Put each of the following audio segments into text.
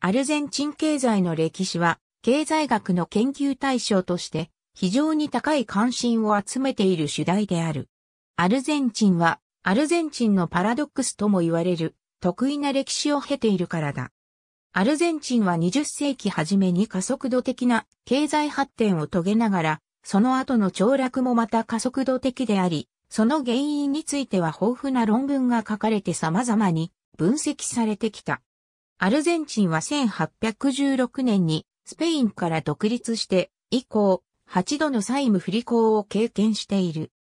アルゼンチン経済の歴史は、経済学の研究対象として、非常に高い関心を集めている主題である。アルゼンチンは、アルゼンチンのパラドックスとも言われる、得意な歴史を経ているからだ。アルゼンチンは20世紀初めに加速度的な経済発展を遂げながら、その後の凋落もまた加速度的であり、その原因については豊富な論文が書かれて様々に分析されてきた。アルゼンチンは1816年にスペインから独立して以降、8度の債務不履行を経験している。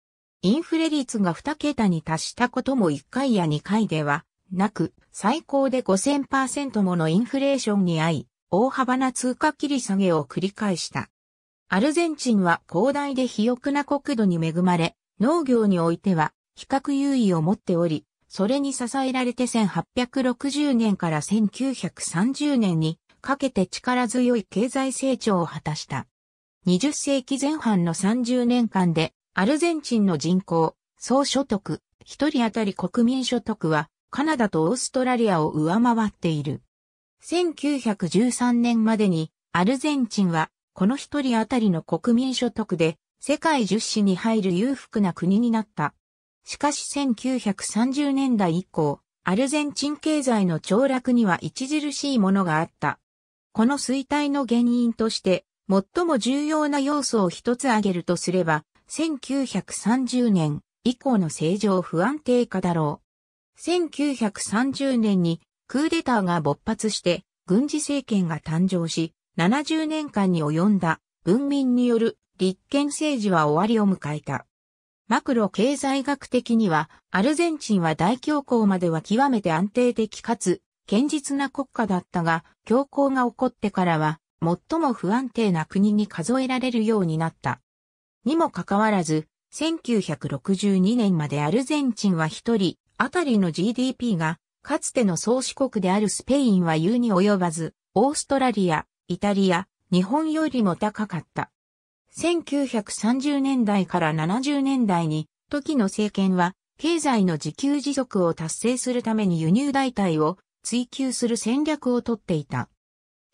インフレ率が2桁に達したことも1回や2回ではなく、最高で5000%ものインフレーションに遭い、大幅な通貨切り下げを繰り返した。アルゼンチンは広大で肥沃な国土に恵まれ、農業においては比較優位を持っており、それに支えられて1860年から1930年にかけて力強い経済成長を果たした。20世紀前半の30年間でアルゼンチンの人口、総所得、1人当たり国民所得はカナダとオーストラリアを上回っている。1913年までにアルゼンチンはこの1人当たりの国民所得で世界10市に入る裕福な国になった。しかし1930年代以降、アルゼンチン経済の凋落には著しいものがあった。この衰退の原因として、最も重要な要素を一つ挙げるとすれば、1930年以降の正常不安定化だろう。1930年にクーデターが勃発して軍事政権が誕生し、70年間に及んだ文民による立憲政治は終わりを迎えた。マクロ経済学的には、アルゼンチンは大恐慌までは極めて安定的かつ、堅実な国家だったが、恐慌が起こってからは、最も不安定な国に数えられるようになった。にもかかわらず、1962年までアルゼンチンは一人あたりの GDP が、かつての創始国であるスペインは言うに及ばず、オーストラリア、イタリア、日本よりも高かった。1930年代から70年代に、時の政権は、経済の自給自足を達成するために輸入代替を追求する戦略をとっていた。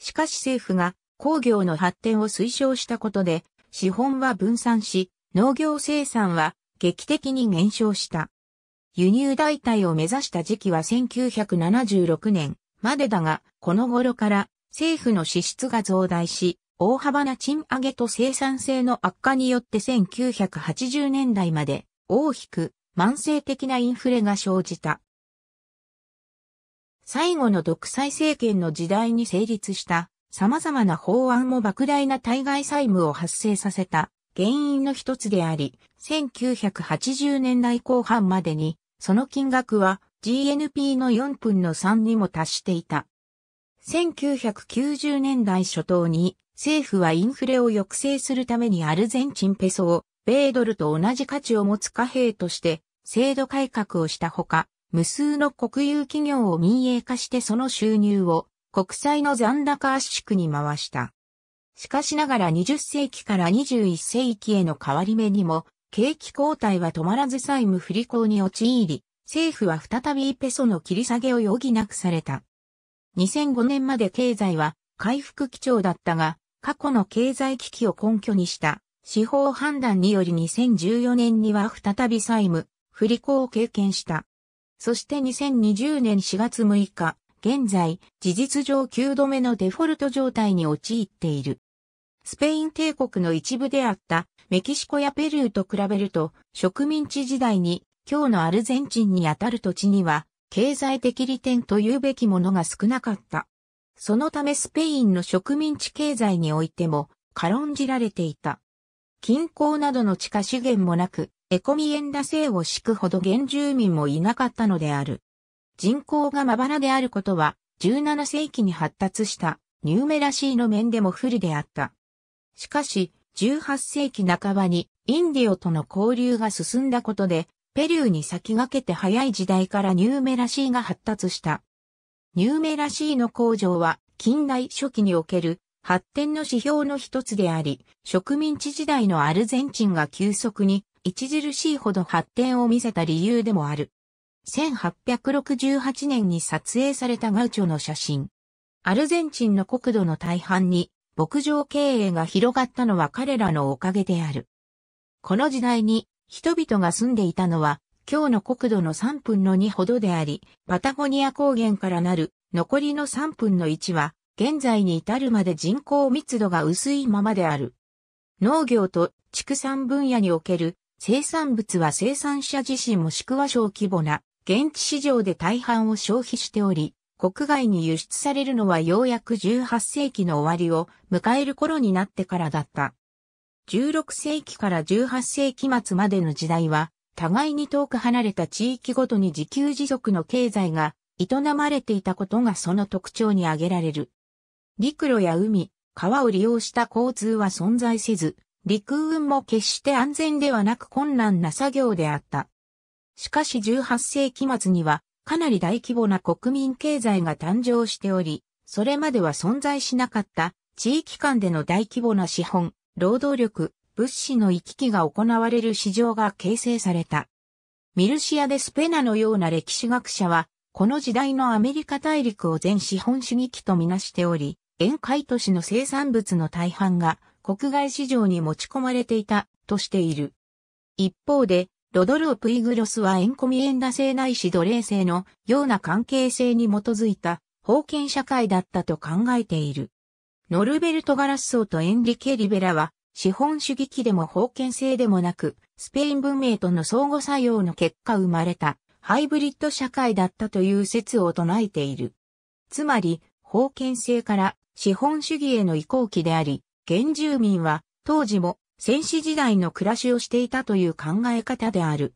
しかし政府が工業の発展を推奨したことで、資本は分散し、農業生産は劇的に減少した。輸入代替を目指した時期は1976年までだが、この頃から政府の支出が増大し、大幅な賃上げと生産性の悪化によって1980年代まで大きく慢性的なインフレが生じた。最後の独裁政権の時代に成立した様々な法案も莫大な対外債務を発生させた原因の一つであり、1980年代後半までにその金額は GNP の4分の3にも達していた。1990年代初頭に政府はインフレを抑制するためにアルゼンチンペソを、米ドルと同じ価値を持つ貨幣として、制度改革をしたほか、無数の国有企業を民営化してその収入を国債の残高圧縮に回した。しかしながら20世紀から21世紀への変わり目にも、景気後退は止まらず債務不履行に陥り、政府は再びペソの切り下げを余儀なくされた。2005年まで経済は回復基調だったが、過去の経済危機を根拠にした司法判断により2014年には再び債務、不履行を経験した。そして2020年4月6日、現在、事実上9度目のデフォルト状態に陥っている。スペイン帝国の一部であったメキシコやペルーと比べると植民地時代に今日のアルゼンチンにあたる土地には経済的利点というべきものが少なかった。そのためスペインの植民地経済においても軽んじられていた。近郊などの地下資源もなく、エコミエンダ制を敷くほど原住民もいなかったのである。人口がまばらであることは、17世紀に発達したニューメラシーの面でも不利であった。しかし、18世紀半ばにインディオとの交流が進んだことで、ペリューに先駆けて早い時代からニューメラシーが発達した。ニューメラシーの工場は近代初期における発展の指標の一つであり、植民地時代のアルゼンチンが急速に著しいほど発展を見せた理由でもある。1868年に撮影されたガウチョの写真。アルゼンチンの国土の大半に牧場経営が広がったのは彼らのおかげである。この時代に人々が住んでいたのは今日の国土の3分の2ほどであり、パタゴニア高原からなる残りの3分の1は、現在に至るまで人口密度が薄いままである。農業と畜産分野における生産物は生産者自身もしくは小規模な現地市場で大半を消費しており、国外に輸出されるのはようやく18世紀の終わりを迎える頃になってからだった。16世紀から18世紀末までの時代は、互いに遠く離れた地域ごとに自給自足の経済が営まれていたことがその特徴に挙げられる。陸路や海、川を利用した交通は存在せず、陸運も決して安全ではなく困難な作業であった。しかし18世紀末にはかなり大規模な国民経済が誕生しており、それまでは存在しなかった地域間での大規模な資本、労働力、物資の行き来が行われる市場が形成された。ミルシア・デスペナのような歴史学者は、この時代のアメリカ大陸を全資本主義期とみなしており、沿海都市の生産物の大半が国外市場に持ち込まれていたとしている。一方で、ロドロー・プイグロスはエンコミエンダ制ないし奴隷制のような関係性に基づいた封建社会だったと考えている。ノルベルト・ガラッソーとエンリケ・リベラは資本主義期でも封建制でもなく、スペイン文明との相互作用の結果生まれた、ハイブリッド社会だったという説を唱えている。つまり、封建制から資本主義への移行期であり、原住民は当時も戦死時代の暮らしをしていたという考え方である。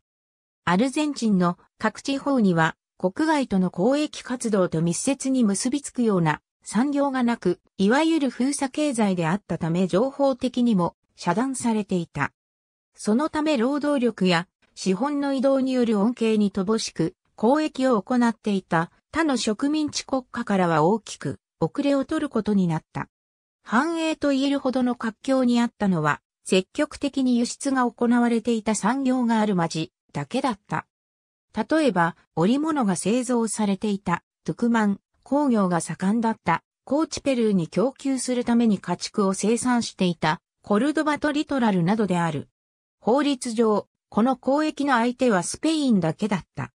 アルゼンチンの各地方には国外との交易活動と密接に結びつくような産業がなく、いわゆる封鎖経済であったため情報的にも遮断されていた。そのため労働力や資本の移動による恩恵に乏しく、交易を行っていた他の植民地国家からは大きく遅れを取ることになった。繁栄と言えるほどの活況にあったのは、積極的に輸出が行われていた産業がある町だけだった。例えば、織物が製造されていたトゥクマン、工業が盛んだった高知ペルーに供給するために家畜を生産していたコルドバとリトラルなどである。法律上、この交易の相手はスペインだけだった。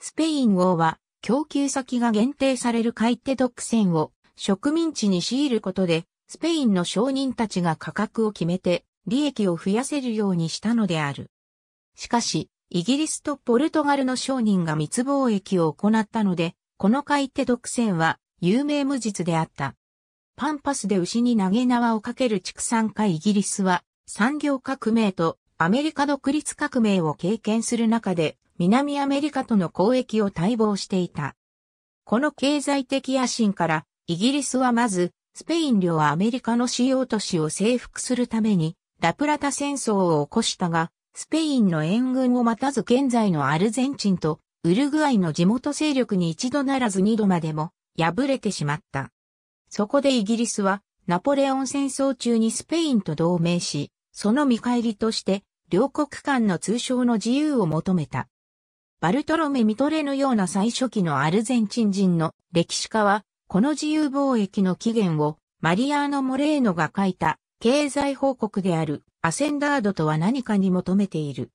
スペイン王は供給先が限定される買手独占を植民地に強いることで、スペインの商人たちが価格を決めて利益を増やせるようにしたのである。しかし、イギリスとポルトガルの商人が密貿易を行ったので、この買い手独占は有名無実であった。パンパスで牛に投げ縄をかける畜産家イギリスは産業革命とアメリカ独立革命を経験する中で南アメリカとの交易を待望していた。この経済的野心からイギリスはまずスペイン領はアメリカの主要都市を征服するためにラプラタ戦争を起こしたがスペインの援軍を待たず現在のアルゼンチンとウルグアイの地元勢力に一度ならず二度までも敗れてしまった。そこでイギリスはナポレオン戦争中にスペインと同盟し、その見返りとして両国間の通商の自由を求めた。バルトロメ・ミトレのような最初期のアルゼンチン人の歴史家は、この自由貿易の起源をマリアーノ・モレーノが書いた経済報告であるアセンダードとは何かに求めている。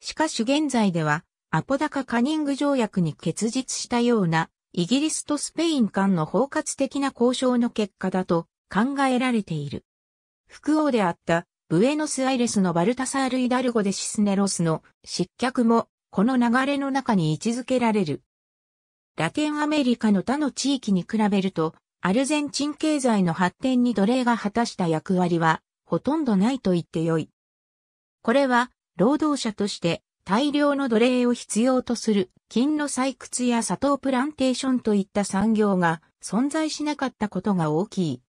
しかし現在ではアポダカ・カニング条約に結実したような、イギリスとスペイン間の包括的な交渉の結果だと考えられている。副王であったブエノスアイレスのバルタサール・イダルゴでシスネロスの失脚もこの流れの中に位置づけられる。ラテンアメリカの他の地域に比べると、アルゼンチン経済の発展に奴隷が果たした役割はほとんどないと言ってよい。これは労働者として大量の奴隷を必要とする金の採掘や砂糖プランテーションといった産業が存在しなかったことが大きい。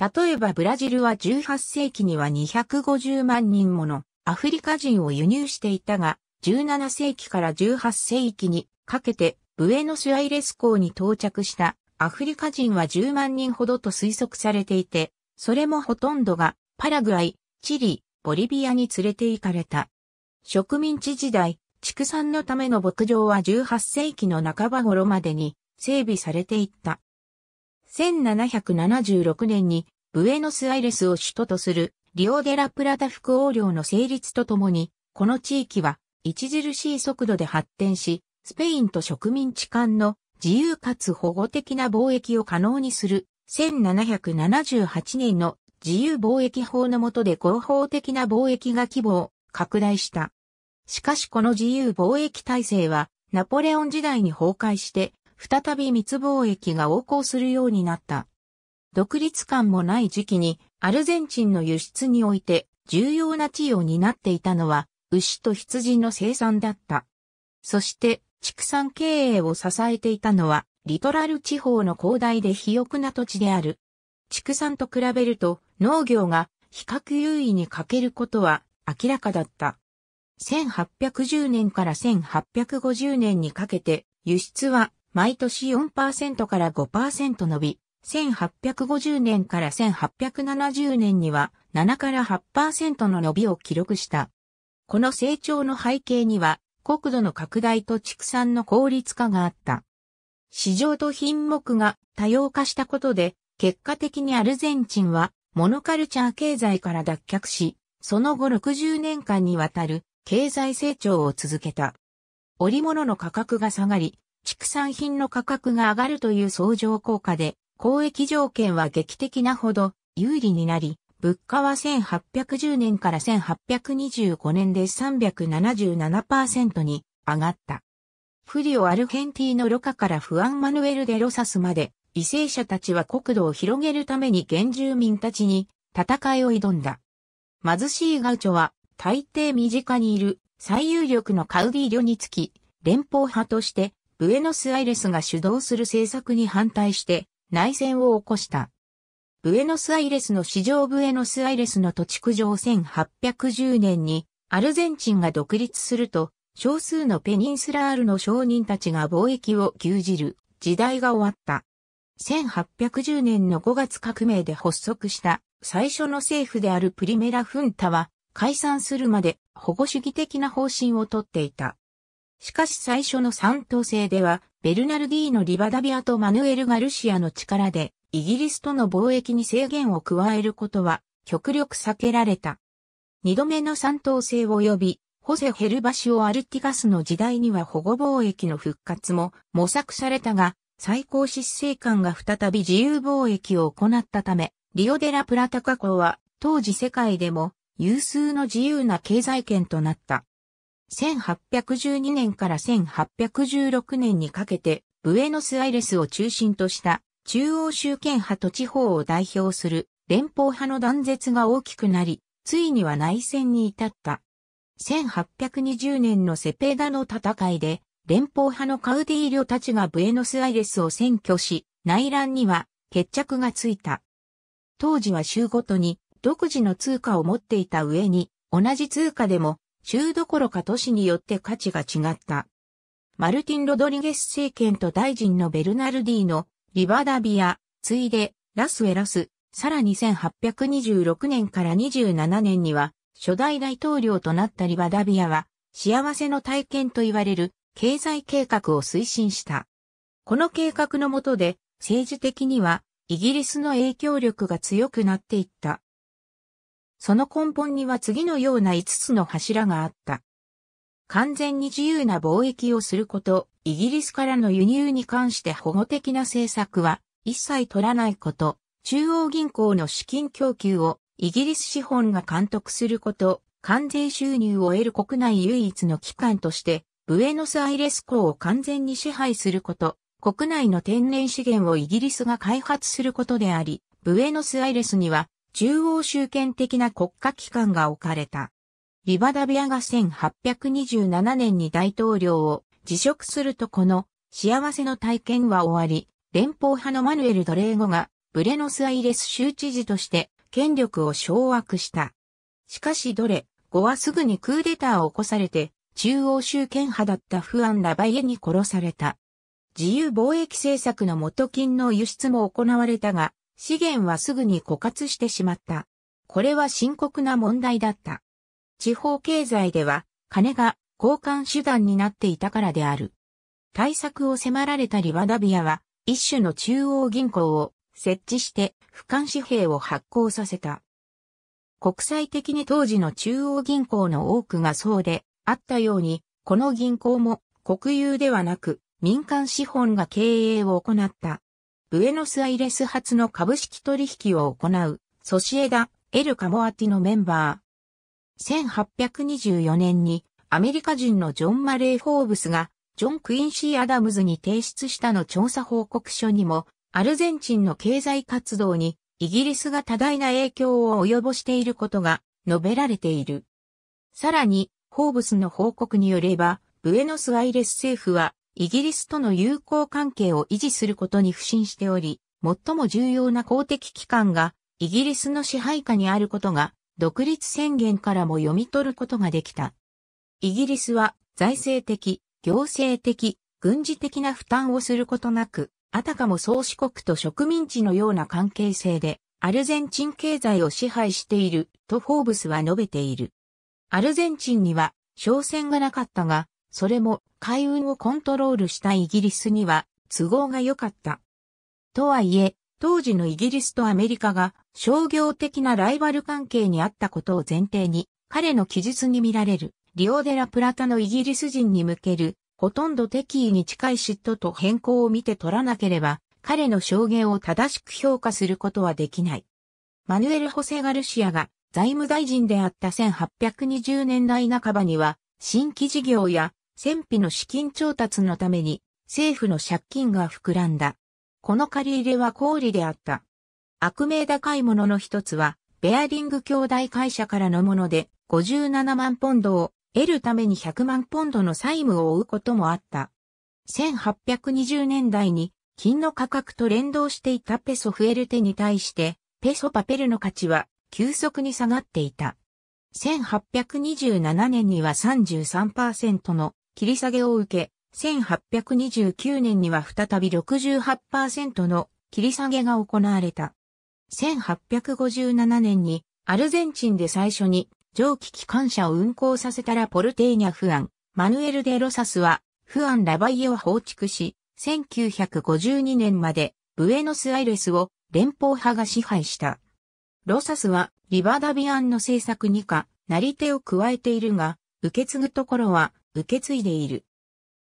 例えばブラジルは18世紀には250万人ものアフリカ人を輸入していたが、17世紀から18世紀にかけてブエノスアイレス港に到着したアフリカ人は10万人ほどと推測されていて、それもほとんどがパラグアイ、チリ、ボリビアに連れて行かれた。植民地時代、畜産のための牧場は18世紀の半ば頃までに整備されていった。1776年にブエノスアイレスを首都とするリオデラプラタ副王領の成立とともに、この地域は著しい速度で発展し、スペインと植民地間の自由かつ保護的な貿易を可能にする1778年の自由貿易法の下で合法的な貿易が規模を拡大した。しかしこの自由貿易体制はナポレオン時代に崩壊して再び密貿易が横行するようになった。独立感もない時期にアルゼンチンの輸出において重要な地位を担っていたのは牛と羊の生産だった。そして畜産経営を支えていたのはリトラル地方の広大で肥沃な土地である。畜産と比べると農業が比較優位に欠けることは明らかだった。1810年から1850年にかけて輸出は毎年4%から5%伸び、1850年から1870年には7から8%の伸びを記録した。この成長の背景には国土の拡大と畜産の効率化があった。市場と品目が多様化したことで、結果的にアルゼンチンはモノカルチャー経済から脱却し、その後60年間にわたる経済成長を続けた。織物の価格が下がり、畜産品の価格が上がるという相乗効果で、交易条件は劇的なほど有利になり、物価は1810年から1825年で377%に上がった。フリオ・アルヘンティーノ・ロカからフアン・マヌエル・デ・ロサスまで、為政者たちは国土を広げるために原住民たちに戦いを挑んだ。貧しいガウチョは、大抵身近にいる最有力のカウディーリョにつき、連邦派として、ブエノスアイレスが主導する政策に反対して内戦を起こした。ブエノスアイレスの市場ブエノスアイレスの土地区上1810年にアルゼンチンが独立すると少数のペニンスラールの商人たちが貿易を牛耳る時代が終わった。1810年の5月革命で発足した最初の政府であるプリメラ・フンタは解散するまで保護主義的な方針をとっていた。しかし最初の三党制では、ベルナルディーノ・リバダビアとマヌエル・ガルシアの力で、イギリスとの貿易に制限を加えることは、極力避けられた。二度目の三党制及び、ホセ・ヘルバシオ・アルティガスの時代には保護貿易の復活も模索されたが、最高執政官が再び自由貿易を行ったため、リオデラプラタカ口は当時世界でも有数の自由な経済圏となった。1812年から1816年にかけてブエノスアイレスを中心とした中央集権派と地方を代表する連邦派の断絶が大きくなり、ついには内戦に至った。1820年のセペダの戦いで、連邦派のカウディーリョたちがブエノスアイレスを占拠し、内乱には決着がついた。当時は州ごとに独自の通貨を持っていた上に、同じ通貨でも、州どころか都市によって価値が違った。マルティン・ロドリゲス政権と大臣のベルナルディのリバダビア、ついでラスウェラス、さらに1826年から27年には初代大統領となったリバダビアは幸せの体験と言われる経済計画を推進した。この計画のもとで政治的にはイギリスの影響力が強くなっていった。その根本には次のような5つの柱があった。完全に自由な貿易をすること、イギリスからの輸入に関して保護的な政策は一切取らないこと、中央銀行の資金供給をイギリス資本が監督すること、関税収入を得る国内唯一の機関として、ブエノスアイレス港を完全に支配すること、国内の天然資源をイギリスが開発することであり、ブエノスアイレスには中央集権的な国家機関が置かれた。リバダビアが1827年に大統領を辞職するとこの幸せの体験は終わり、連邦派のマヌエル・ドレーゴがブレノスアイレス州知事として権力を掌握した。しかしドレ、後はすぐにクーデターを起こされて中央集権派だったフアン・ラバイエに殺された。自由貿易政策の元金の輸出も行われたが、資源はすぐに枯渇してしまった。これは深刻な問題だった。地方経済では、金が交換手段になっていたからである。対策を迫られたリバダビアは、一種の中央銀行を設置して、俯瞰紙幣を発行させた。国際的に当時の中央銀行の多くがそうで、あったように、この銀行も国有ではなく、民間資本が経営を行った。ブエノスアイレス発の株式取引を行う、ソシエダ・エル・カモアティのメンバー。1824年に、アメリカ人のジョン・マレー・フォーブスが、ジョン・クインシー・アダムズに提出したの調査報告書にも、アルゼンチンの経済活動に、イギリスが多大な影響を及ぼしていることが述べられている。さらに、ホーブスの報告によれば、ブエノスアイレス政府はイギリスとの友好関係を維持することに不信しており、最も重要な公的機関がイギリスの支配下にあることが独立宣言からも読み取ることができた。イギリスは財政的、行政的、軍事的な負担をすることなく、あたかも宗主国と植民地のような関係性で、アルゼンチン経済を支配しているとフォーブスは述べている。アルゼンチンには商船がなかったが、それも海運をコントロールしたイギリスには都合が良かった。とはいえ、当時のイギリスとアメリカが商業的なライバル関係にあったことを前提に、彼の記述に見られるリオデラプラタのイギリス人に向けるほとんど敵意に近い嫉妬と変更を見て取らなければ、彼の証言を正しく評価することはできない。マヌエル・ホセ・ガルシアが財務大臣であった1820年代半ばには、新規事業や戦費の資金調達のために政府の借金が膨らんだ。この借り入れは小売であった。悪名高いものの一つは、ベアリング兄弟会社からのもので、57万ポンドを得るために100万ポンドの債務を負うこともあった。1820年代に金の価格と連動していたペソフエルテに対して、ペソパペルの価値は急速に下がっていた。1827年には33%の切り下げを受け、1829年には再び68%の切り下げが行われた。1857年にアルゼンチンで最初に蒸気機関車を運行させたラポルテーニャフアン、マヌエル・デ・ロサスはフアン・ラバイエを放逐し、1952年までブエノスアイレスを連邦派が支配した。ロサスはリバダビアンの政策にか、なり手を加えているが、受け継ぐところは受け継いでいる。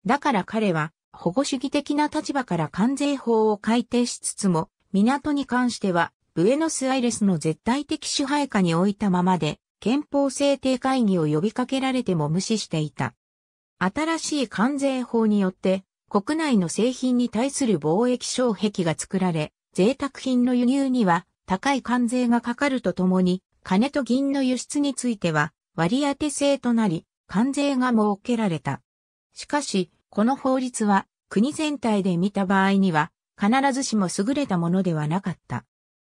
だから彼は保護主義的な立場から関税法を改定しつつも、港に関しては、ブエノスアイレスの絶対的支配下に置いたままで、憲法制定会議を呼びかけられても無視していた。新しい関税法によって、国内の製品に対する貿易障壁が作られ、贅沢品の輸入には高い関税がかかるとともに、金と銀の輸出については割り当て制となり、関税が設けられた。しかし、この法律は国全体で見た場合には必ずしも優れたものではなかった。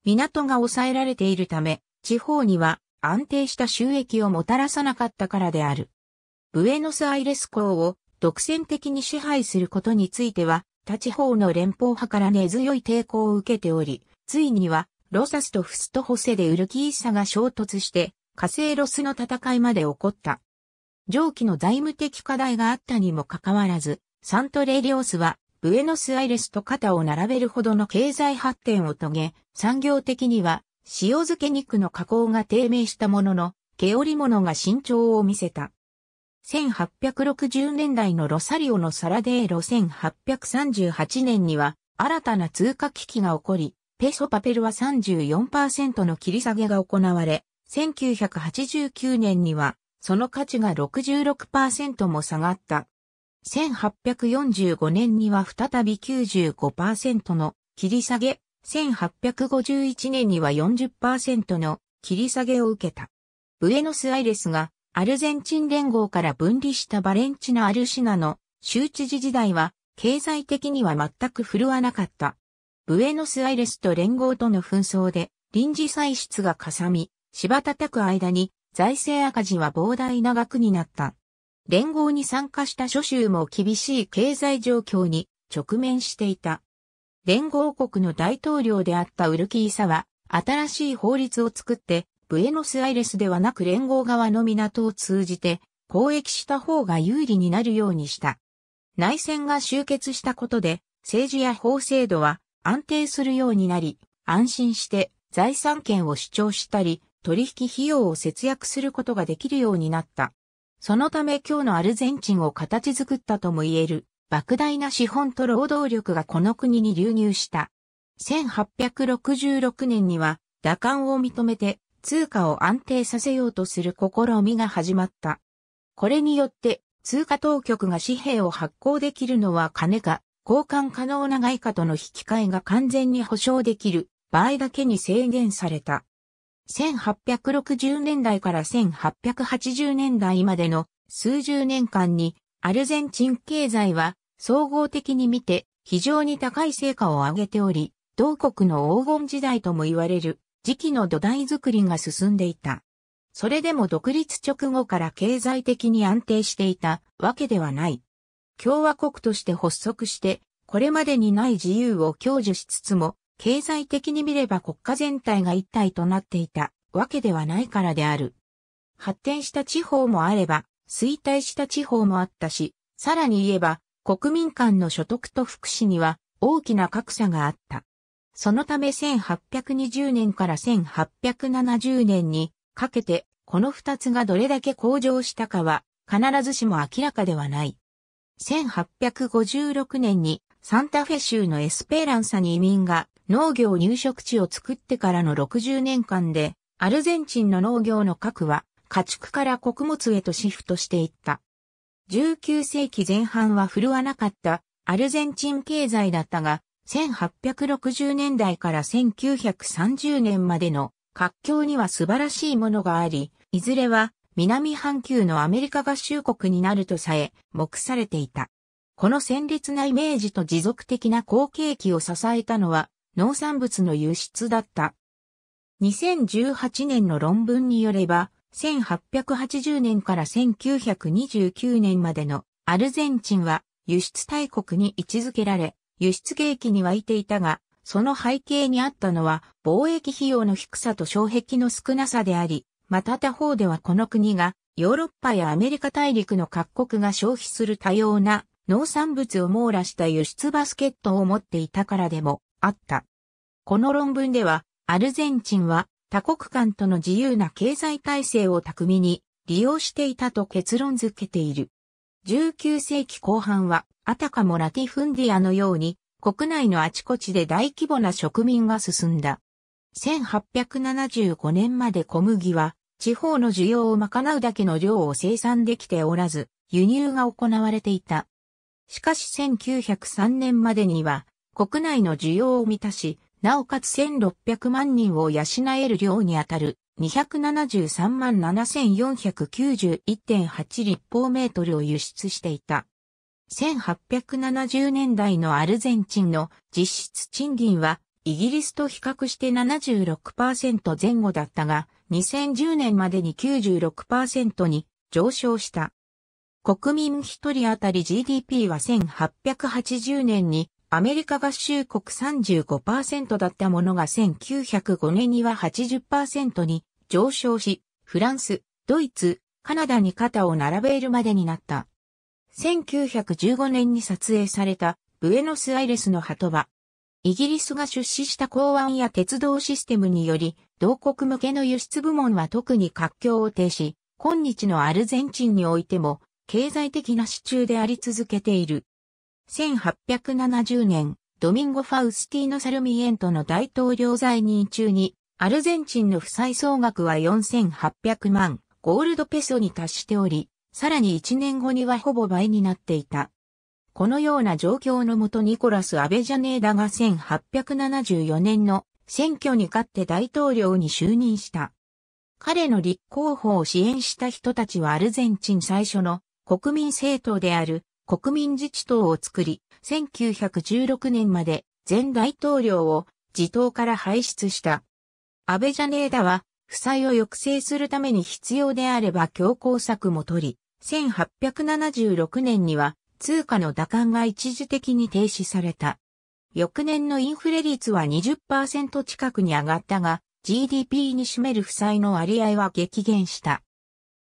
港が抑えられているため、地方には安定した収益をもたらさなかったからである。ブエノスアイレス港を独占的に支配することについては、他地方の連邦派から根強い抵抗を受けており、ついにはロサスとフストホセでウルキーサが衝突して、火星ロスの戦いまで起こった。上記の財務的課題があったにもかかわらず、サントレリオスはブエノスアイレスと肩を並べるほどの経済発展を遂げ、産業的には塩漬け肉の加工が低迷したものの、毛織物が伸長を見せた。1860年代のロサリオのサラデーロ1838年には新たな通貨危機が起こり、ペソパペルは34%の切り下げが行われ、1989年にはその価値が66%も下がった。1845年には再び95%の切り下げ、1851年には40%の切り下げを受けた。ブエノスアイレスがアルゼンチン連合から分離したバレンチナ・アルシナの州知事時代は経済的には全く振るわなかった。ブエノスアイレスと連合との紛争で臨時歳出がかさみ、柴叩く間に財政赤字は膨大な額になった。連合に参加した諸州も厳しい経済状況に直面していた。連合国の大統領であったウルキーサは、新しい法律を作って、ブエノスアイレスではなく連合側の港を通じて、交易した方が有利になるようにした。内戦が終結したことで、政治や法制度は安定するようになり、安心して財産権を主張したり、取引費用を節約することができるようになった。そのため今日のアルゼンチンを形作ったとも言える、莫大な資本と労働力がこの国に流入した。1866年には、打艦を認めて、通貨を安定させようとする試みが始まった。これによって、通貨当局が紙幣を発行できるのは金か、交換可能な外貨との引き換えが完全に保証できる場合だけに制限された。1860年代から1880年代までの数十年間にアルゼンチン経済は総合的に見て非常に高い成果を上げており、同国の黄金時代とも言われる時期の土台作りが進んでいた。それでも独立直後から経済的に安定していたわけではない。共和国として発足して、これまでにない自由を享受しつつも、経済的に見れば国家全体が一体となっていたわけではないからである。発展した地方もあれば、衰退した地方もあったし、さらに言えば、国民間の所得と福祉には大きな格差があった。そのため1820年から1870年にかけて、この二つがどれだけ向上したかは、必ずしも明らかではない。1856年にサンタフェ州のエスペランサに移民が農業入植地を作ってからの60年間で、アルゼンチンの農業の核は家畜から穀物へとシフトしていった。19世紀前半は振るわなかったアルゼンチン経済だったが、1860年代から1930年までの活況には素晴らしいものがあり、いずれは南半球のアメリカ合衆国になるとさえ目されていた。この鮮烈なイメージと持続的な好景気を支えたのは農産物の輸出だった。2018年の論文によれば、1880年から1929年までのアルゼンチンは輸出大国に位置づけられ、輸出景気に沸いていたが、その背景にあったのは貿易費用の低さと障壁の少なさであり、また他方ではこの国がヨーロッパやアメリカ大陸の各国が消費する多様な農産物を網羅した輸出バスケットを持っていたからでもあった。この論文では、アルゼンチンは他国間との自由な経済体制を巧みに利用していたと結論づけている。19世紀後半は、あたかもラティフンディアのように、国内のあちこちで大規模な植民が進んだ。1875年まで小麦は、地方の需要を賄うだけの量を生産できておらず、輸入が行われていた。しかし1903年までには、国内の需要を満たし、なおかつ1600万人を養える量にあたる273万7491.8立方メートルを輸出していた。1870年代のアルゼンチンの実質賃金はイギリスと比較して76%前後だったが、2010年までに96%に上昇した。国民一人当たり GDP は1880年にアメリカ合衆国35%だったものが1905年には80%に上昇し、フランス、ドイツ、カナダに肩を並べるまでになった。1915年に撮影されたブエノスアイレスの鳩場。イギリスが出資した港湾や鉄道システムにより、同国向けの輸出部門は特に活況を呈し、今日のアルゼンチンにおいても、経済的な支柱であり続けている。1870年、ドミンゴ・ファウスティーノ・サルミエントの大統領在任中に、アルゼンチンの負債総額は4800万ゴールドペソに達しており、さらに1年後にはほぼ倍になっていた。このような状況のもとニコラス・アベジャネーダが1874年の選挙に勝って大統領に就任した。彼の立候補を支援した人たちはアルゼンチン最初の国民政党である国民自治党を作り、1916年まで前大統領を自党から排出した。安倍ジャネーダは、負債を抑制するために必要であれば強硬策も取り、1876年には通貨の打艦が一時的に停止された。翌年のインフレ率は20%近くに上がったが、GDP に占める負債の割合は激減した。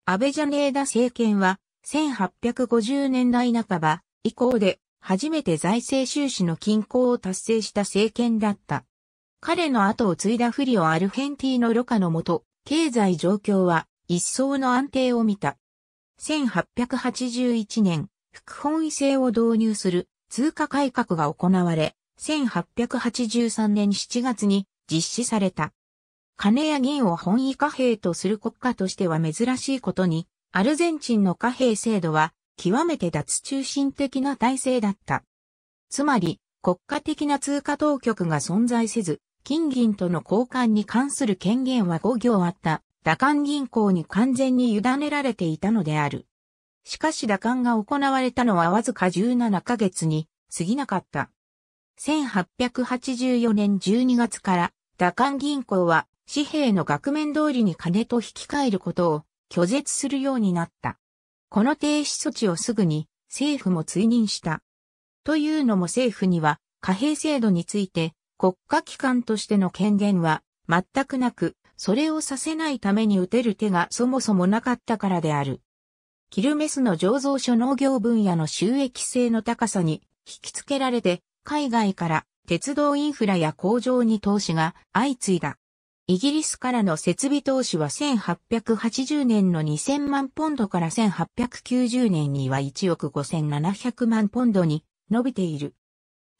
安倍ジャネーダ政権は1850年代半ば以降で初めて財政収支の均衡を達成した政権だった。彼の後を継いだフリオ・アルフェンティーノ・ロカのもと、経済状況は一層の安定を見た。1881年、副本位制を導入する通貨改革が行われ、1883年7月に実施された。金や銀を本位貨幣とする国家としては珍しいことにアルゼンチンの貨幣制度は極めて脱中心的な体制だった。つまり、国家的な通貨当局が存在せず、金銀との交換に関する権限は5行あった、打艦銀行に完全に委ねられていたのである。しかし打艦が行われたのはわずか17ヶ月に過ぎなかった。1884年12月から打艦銀行は紙幣の額面通りに金と引き換えることを拒絶するようになった。この停止措置をすぐに政府も追認した。というのも政府には貨幣制度について国家機関としての権限は全くなく、それをさせないために打てる手がそもそもなかったからである。キルメスの醸造所農業分野の収益性の高さに引きつけられて、海外から鉄道インフラや工場に投資が相次いだ。イギリスからの設備投資は1880年の2000万ポンドから1890年には1億5700万ポンドに伸びている。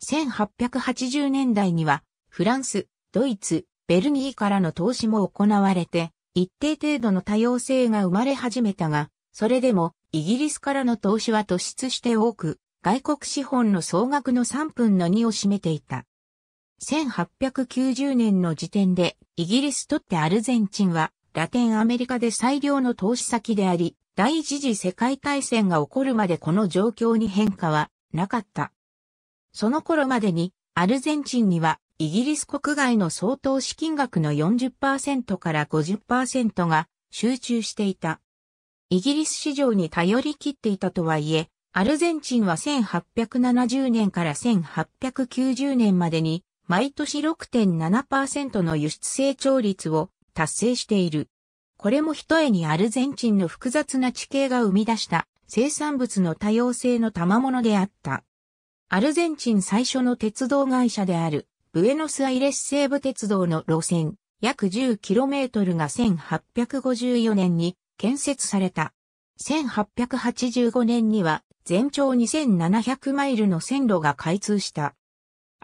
1880年代にはフランス、ドイツ、ベルギーからの投資も行われて、一定程度の多様性が生まれ始めたが、それでもイギリスからの投資は突出して多く、外国資本の総額の3分の2を占めていた。1890年の時点で、イギリスとってアルゼンチンは、ラテンアメリカで最良の投資先であり、第一次世界大戦が起こるまでこの状況に変化はなかった。その頃までに、アルゼンチンには、イギリス国外の総投資金額の40%から50%が集中していた。イギリス市場に頼り切っていたとはいえ、アルゼンチンは1870年から1890年までに毎年6.7%の輸出成長率を達成している。これも一重にアルゼンチンの複雑な地形が生み出した生産物の多様性の賜物であった。アルゼンチン最初の鉄道会社であるブエノスアイレス西部鉄道の路線約 10km が1854年に建設された。1885年には全長2700マイルの線路が開通した。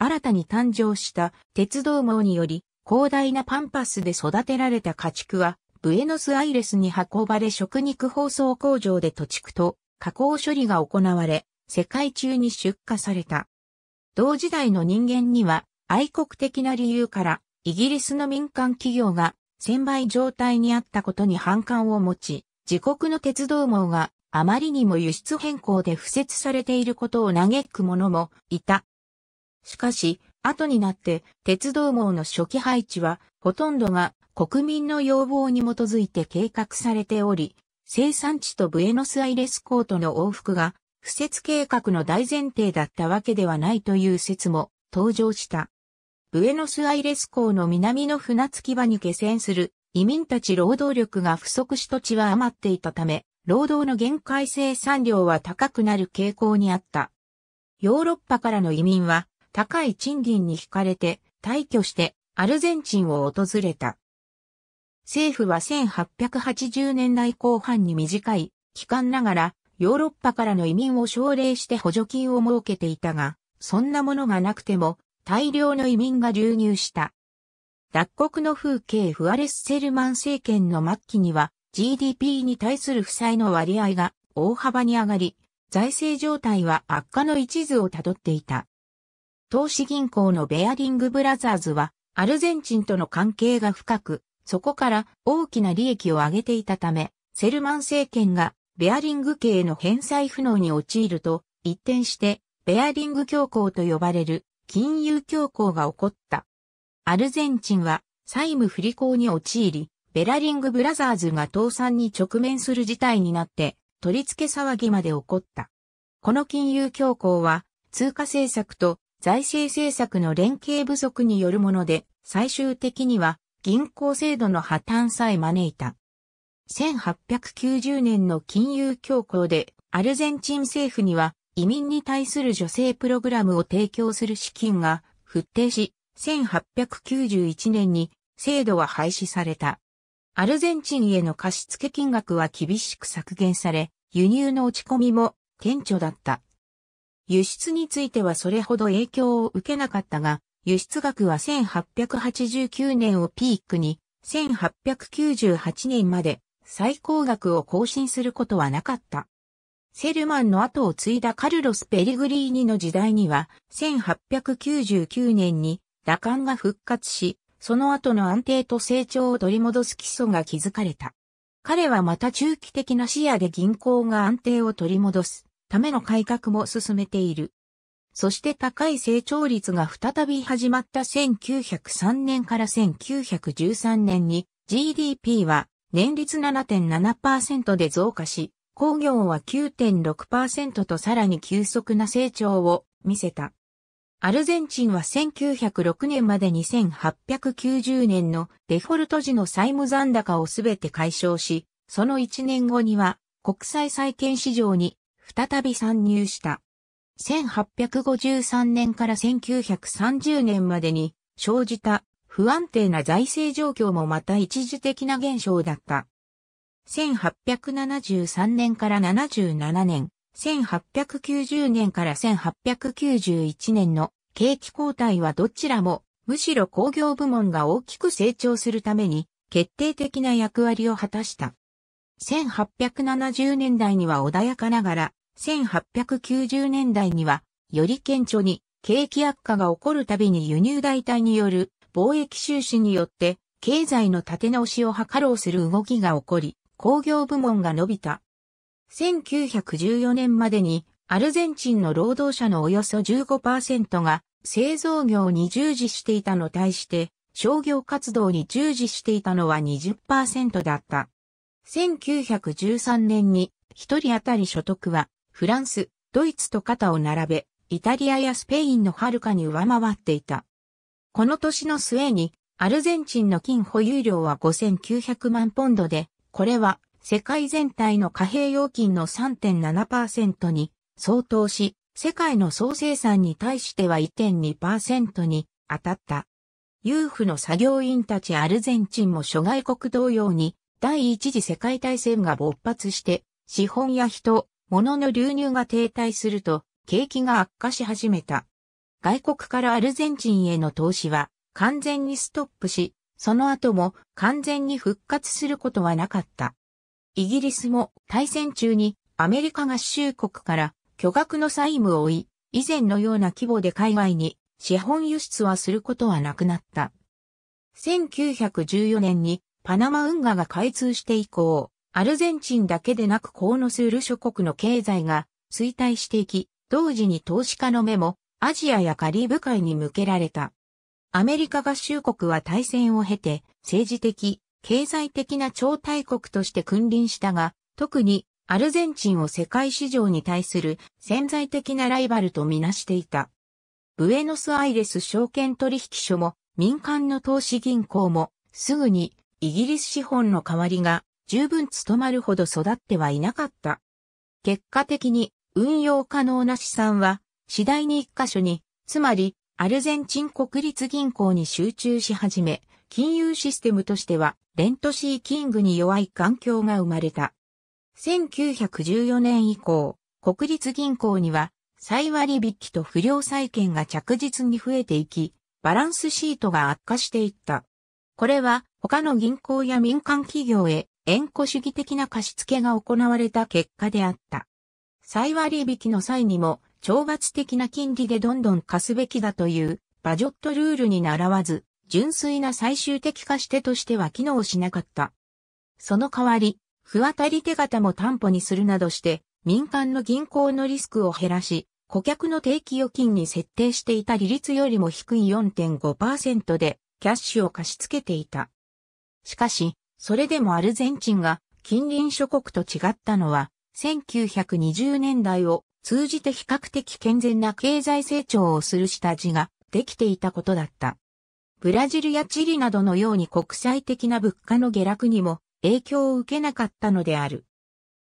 新たに誕生した鉄道網により、広大なパンパスで育てられた家畜は、ブエノスアイレスに運ばれ食肉包装工場で土地区と加工処理が行われ、世界中に出荷された。同時代の人間には愛国的な理由からイギリスの民間企業が専売状態にあったことに反感を持ち、自国の鉄道網があまりにも輸出変更で付設されていることを嘆く者もいた。しかし、後になって鉄道網の初期配置はほとんどが国民の要望に基づいて計画されており、生産地とブエノスアイレス港との往復が不設計画の大前提だったわけではないという説も登場した。ブエノスアイレス港の南の船着き場に下船する移民たち労働力が不足し土地は余っていたため、労働の限界生産量は高くなる傾向にあった。ヨーロッパからの移民は高い賃金に惹かれて、退去してアルゼンチンを訪れた。政府は1880年代後半に短い期間ながらヨーロッパからの移民を奨励して補助金を設けていたが、そんなものがなくても大量の移民が流入した。脱国の風景フアレス・セルマン政権の末期には GDP に対する負債の割合が大幅に上がり、財政状態は悪化の一途をたどっていた。投資銀行のベアリングブラザーズは、アルゼンチンとの関係が深く、そこから大きな利益を上げていたため、セルマン政権がベアリング系の返済不能に陥ると、一転して、ベアリング強行と呼ばれる金融強行が起こった。アルゼンチンは債務不履行に陥り、ベラリングブラザーズが倒産に直面する事態になって、取り付け騒ぎまで起こった。この金融強行は、通貨政策と財政政策の連携不足によるもので、最終的には銀行制度の破綻さえ招いた。1890年の金融恐慌で、アルゼンチン政府には移民に対する助成プログラムを提供する資金が復定し、1891年に制度は廃止された。アルゼンチンへの貸付金額は厳しく削減され、輸入の落ち込みも顕著だった。輸出についてはそれほど影響を受けなかったが、輸出額は1889年をピークに、1898年まで最高額を更新することはなかった。セルマンの後を継いだカルロス・ペリグリーニの時代には、1899年に打艦が復活し、その後の安定と成長を取り戻す基礎が築かれた。彼はまた中期的な視野で銀行が安定を取り戻す。ための改革も進めている。そして高い成長率が再び始まった1903年から1913年に GDP は年率7.7%で増加し、工業は9.6%とさらに急速な成長を見せた。アルゼンチンは1906年まで2890年のデフォルト時の債務残高をすべて解消し、その1年後には国際債券市場に再び参入した。1853年から1930年までに生じた不安定な財政状況もまた一時的な現象だった。1873年から77年、1890年から1891年の景気交代はどちらも、むしろ工業部門が大きく成長するために、決定的な役割を果たした。1870年代には穏やかながら、1890年代には、より顕著に景気悪化が起こるたびに輸入代替による貿易収支によって経済の立て直しを図ろうする動きが起こり、工業部門が伸びた。1914年までにアルゼンチンの労働者のおよそ15%が製造業に従事していたの対して商業活動に従事していたのは20%だった。1913年に一人当たり所得はフランス、ドイツと肩を並べ、イタリアやスペインのはるかに上回っていた。この年の末に、アルゼンチンの金保有量は5900万ポンドで、これは世界全体の貨幣要金の3.7%に相当し、世界の総生産に対しては1.2%に当たった。裕福の作業員たちアルゼンチンも諸外国同様に第一次世界大戦が勃発して、資本や人、物の流入が停滞すると、景気が悪化し始めた。外国からアルゼンチンへの投資は完全にストップし、その後も完全に復活することはなかった。イギリスも大戦中にアメリカ合衆国から巨額の債務を負い、以前のような規模で海外に資本輸出はすることはなくなった。1914年にパナマ運河が開通して以降、アルゼンチンだけでなくコーノスール諸国の経済が衰退していき、同時に投資家の目もアジアやカリブ海に向けられた。アメリカ合衆国は大戦を経て政治的、経済的な超大国として君臨したが、特にアルゼンチンを世界市場に対する潜在的なライバルとみなしていた。ブエノスアイレス証券取引所も民間の投資銀行もすぐにイギリス資本の代わりが十分務まるほど育ってはいなかった。結果的に運用可能な資産は次第に一箇所に、つまりアルゼンチン国立銀行に集中し始め、金融システムとしてはレントシーキングに弱い環境が生まれた。1914年以降、国立銀行には再割引と不良債権が着実に増えていき、バランスシートが悪化していった。これは他の銀行や民間企業へ円弧主義的な貸付が行われた結果であった。再割引の際にも、懲罰的な金利でどんどん貸すべきだという、バジョットルールに習わず、純粋な最終的貸し手としては機能しなかった。その代わり、不渡り手形も担保にするなどして、民間の銀行のリスクを減らし、顧客の定期預金に設定していた利率よりも低い4.5%で、キャッシュを貸し付けていた。しかし、それでもアルゼンチンが近隣諸国と違ったのは、1920年代を通じて比較的健全な経済成長をする下地ができていたことだった。ブラジルやチリなどのように国際的な物価の下落にも影響を受けなかったのである。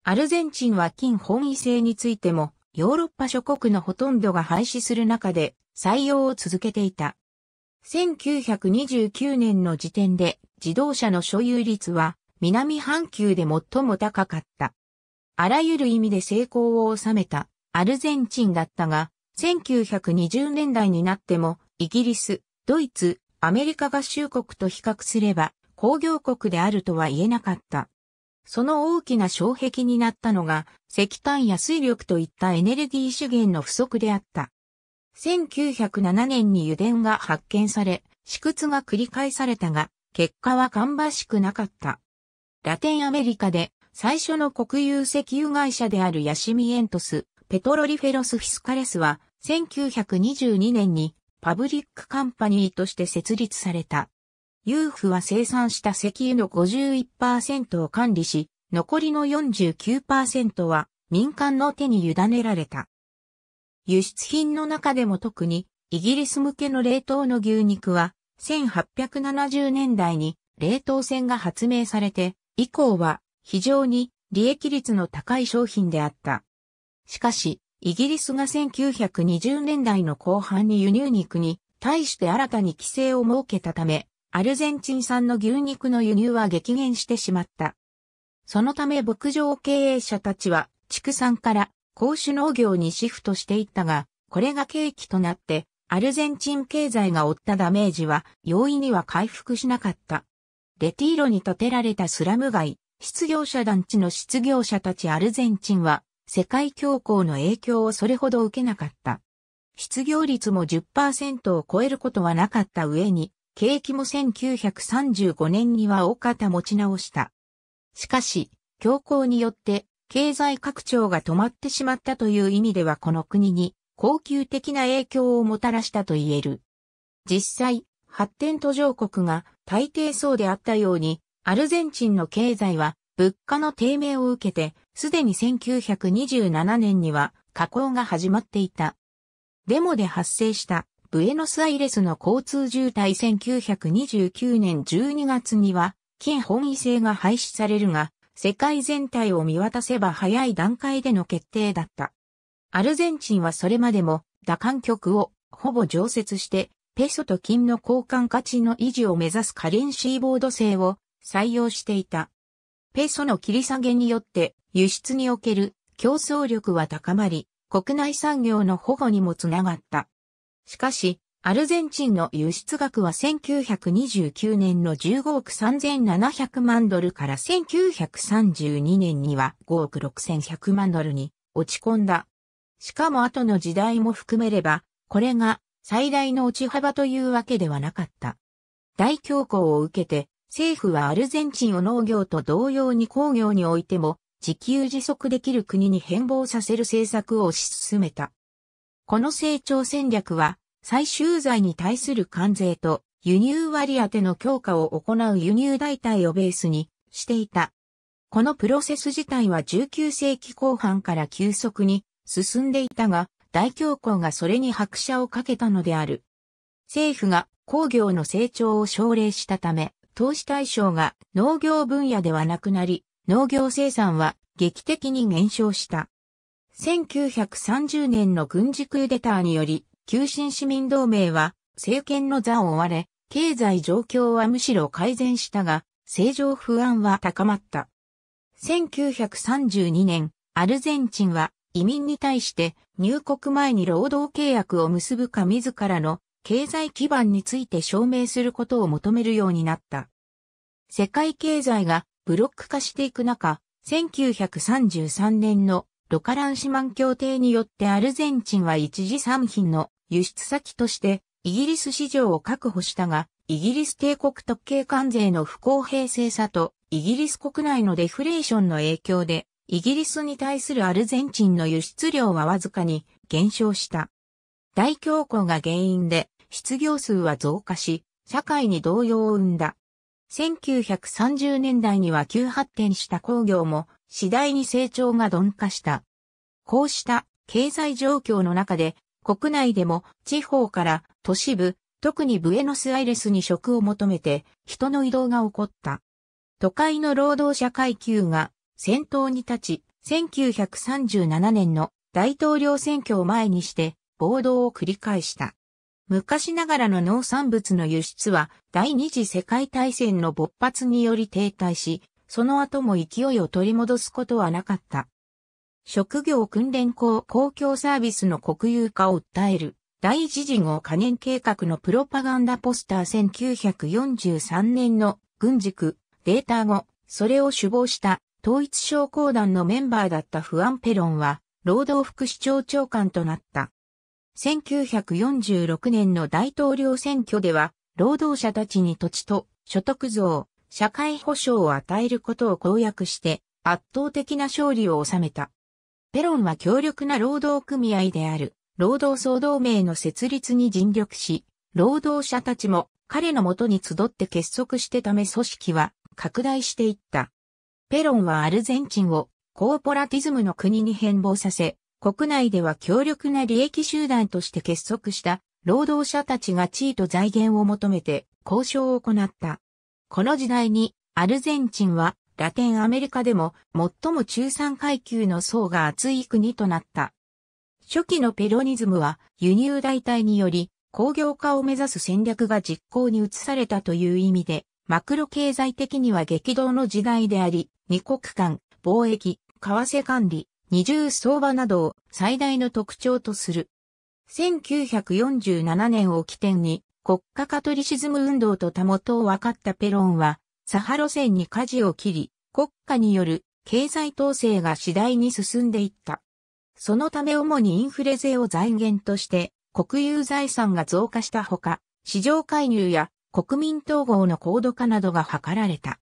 アルゼンチンは金本位制についてもヨーロッパ諸国のほとんどが廃止する中で採用を続けていた。1929年の時点で自動車の所有率は南半球で最も高かった。あらゆる意味で成功を収めたアルゼンチンだったが、1920年代になってもイギリス、ドイツ、アメリカ合衆国と比較すれば工業国であるとは言えなかった。その大きな障壁になったのが石炭や水力といったエネルギー資源の不足であった。1907年に油田が発見され、試掘が繰り返されたが、結果は芳しくなかった。ラテンアメリカで最初の国有石油会社であるヤシミエントス、ペトロリフェロス・フィスカレスは、1922年にパブリックカンパニーとして設立された。ユーフは生産した石油の51%を管理し、残りの49%は民間の手に委ねられた。輸出品の中でも特にイギリス向けの冷凍の牛肉は1870年代に冷凍船が発明されて以降は非常に利益率の高い商品であった。しかし、イギリスが1920年代の後半に輸入肉に対して新たに規制を設けたため、アルゼンチン産の牛肉の輸入は激減してしまった。そのため牧場経営者たちは畜産から公種農業にシフトしていったが、これが契機となって、アルゼンチン経済が負ったダメージは容易には回復しなかった。レティーロに建てられたスラム街、失業者団地の失業者たちアルゼンチンは、世界恐慌の影響をそれほど受けなかった。失業率も10%を超えることはなかった上に、景気も1935年には大方持ち直した。しかし、恐慌によって経済拡張が止まってしまったという意味ではこの国に恒久的な影響をもたらしたと言える。実際、発展途上国が大抵そうであったように、アルゼンチンの経済は物価の低迷を受けて、すでに1927年には加工が始まっていた。デモで発生したブエノスアイレスの交通渋滞1929年12月には、金本位制が廃止されるが、世界全体を見渡せば早い段階での決定だった。アルゼンチンはそれまでも打艦局をほぼ常設してペソと金の交換価値の維持を目指すカレンシーボード制を採用していた。ペソの切り下げによって輸出における競争力は高まり、国内産業の保護にもつながった。しかし、アルゼンチンの輸出額は1929年の15億3700万ドルから1932年には5億6100万ドルに落ち込んだ。しかも後の時代も含めれば、これが最大の落ち幅というわけではなかった。大恐慌を受けて、政府はアルゼンチンを農業と同様に工業においても自給自足できる国に変貌させる政策を推し進めた。この成長戦略は最終材に対する関税と輸入割当の強化を行う輸入代替をベースにしていた。このプロセス自体は19世紀後半から急速に進んでいたが、大恐慌がそれに拍車をかけたのである。政府が工業の成長を奨励したため、投資対象が農業分野ではなくなり、農業生産は劇的に減少した。1930年の軍事クーデターにより、旧新市民同盟は政権の座を追われ、経済状況はむしろ改善したが、政情不安は高まった。1932年、アルゼンチンは移民に対して入国前に労働契約を結ぶか自らの経済基盤について証明することを求めるようになった。世界経済がブロック化していく中、1933年のロカランシマン協定によってアルゼンチンは一時産品の輸出先としてイギリス市場を確保したが、イギリス帝国特権関税の不公平性さと、イギリス国内のデフレーションの影響で、イギリスに対するアルゼンチンの輸出量はわずかに減少した。大恐慌が原因で、失業数は増加し、社会に動揺を生んだ。1930年代には急発展した工業も次第に成長が鈍化した。こうした経済状況の中で国内でも地方から都市部、特にブエノスアイレスに職を求めて人の移動が起こった。都会の労働者階級が先頭に立ち、1937年の大統領選挙を前にして暴動を繰り返した。昔ながらの農産物の輸出は第二次世界大戦の勃発により停滞し、その後も勢いを取り戻すことはなかった。職業訓練校公共サービスの国有化を訴える第一次号加減計画のプロパガンダポスター1943年の軍塾データ後、それを首謀した統一商工団のメンバーだったフアン・ペロンは、労働副市長長官となった。1946年の大統領選挙では、労働者たちに土地と所得増、社会保障を与えることを公約して、圧倒的な勝利を収めた。ペロンは強力な労働組合である、労働総同盟の設立に尽力し、労働者たちも彼のもとに集って結束してため組織は拡大していった。ペロンはアルゼンチンをコーポラティズムの国に変貌させ、国内では強力な利益集団として結束した労働者たちが地位と財源を求めて交渉を行った。この時代にアルゼンチンはラテンアメリカでも最も中産階級の層が厚い国となった。初期のペロニズムは輸入代替により工業化を目指す戦略が実行に移されたという意味で、マクロ経済的には激動の時代であり、二国間、貿易、為替管理、二重相場などを最大の特徴とする。1947年を起点に国家カトリシズム運動とたもとを分かったペロンは左派路線に舵を切り、国家による経済統制が次第に進んでいった。そのため主にインフレ税を財源として国有財産が増加したほか、市場介入や国民統合の高度化などが図られた。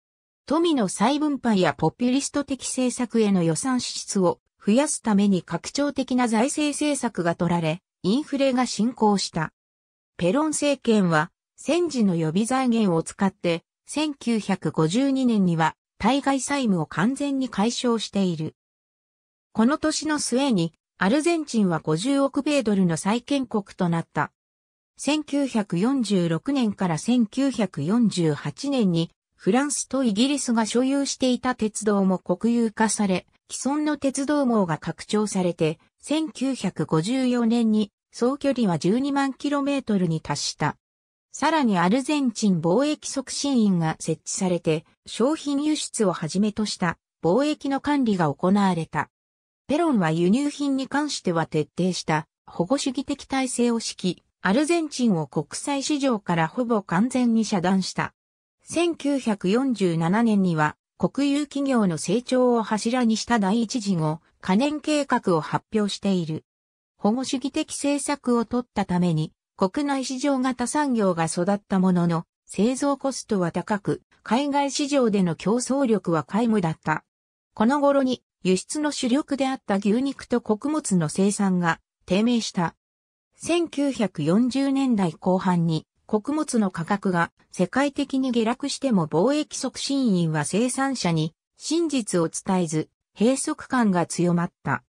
富の再分配やポピュリスト的政策への予算支出を増やすために拡張的な財政政策が取られ、インフレが進行した。ペロン政権は、戦時の予備財源を使って1952年には対外債務を完全に解消している。この年の末にアルゼンチンは50億米ドルの債権国となった。1946年から1948年にフランスとイギリスが所有していた鉄道も国有化され、既存の鉄道網が拡張されて、1954年に総距離は12万キロメートルに達した。さらにアルゼンチン貿易促進員が設置されて、商品輸出をはじめとした貿易の管理が行われた。ペロンは輸入品に関しては徹底した保護主義的体制を敷き、アルゼンチンを国際市場からほぼ完全に遮断した。1947年には国有企業の成長を柱にした第一次後、可燃計画を発表している。保護主義的政策を取ったために、国内市場型産業が育ったものの、製造コストは高く、海外市場での競争力は皆無だった。この頃に輸出の主力であった牛肉と穀物の生産が低迷した。1940年代後半に穀物の価格が世界的に下落しても貿易促進員は生産者に真実を伝えず閉塞感が強まった。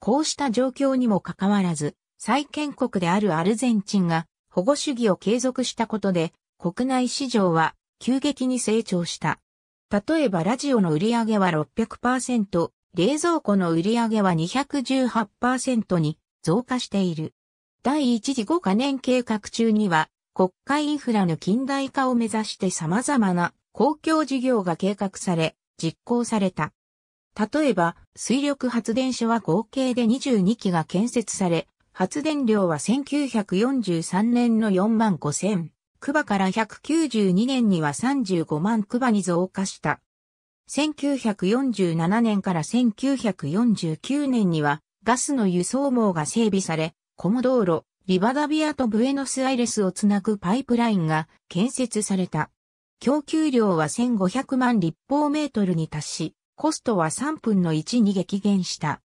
こうした状況にもかかわらず再建国であるアルゼンチンが保護主義を継続したことで国内市場は急激に成長した。例えばラジオの売り上げは600%、冷蔵庫の売り上げは218%に増加している。第一次5カ年計画中には国家インフラの近代化を目指して様々な公共事業が計画され実行された。例えば水力発電所は合計で22基が建設され発電量は1943年の4万5千、クバから192年には35万クバに増加した。1947年から1949年にはガスの輸送網が整備され、コモ道路、リバダビアとブエノスアイレスをつなぐパイプラインが建設された。供給量は1500万立方メートルに達し、コストは3分の1に激減した。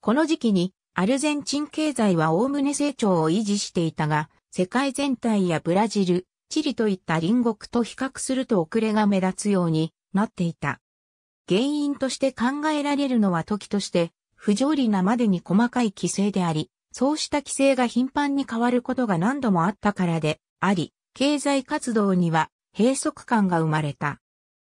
この時期にアルゼンチン経済はおおむね成長を維持していたが、世界全体やブラジル、チリといった隣国と比較すると遅れが目立つようになっていた。原因として考えられるのは時として、不条理なまでに細かい規制であり、そうした規制が頻繁に変わることが何度もあったからであり、経済活動には閉塞感が生まれた。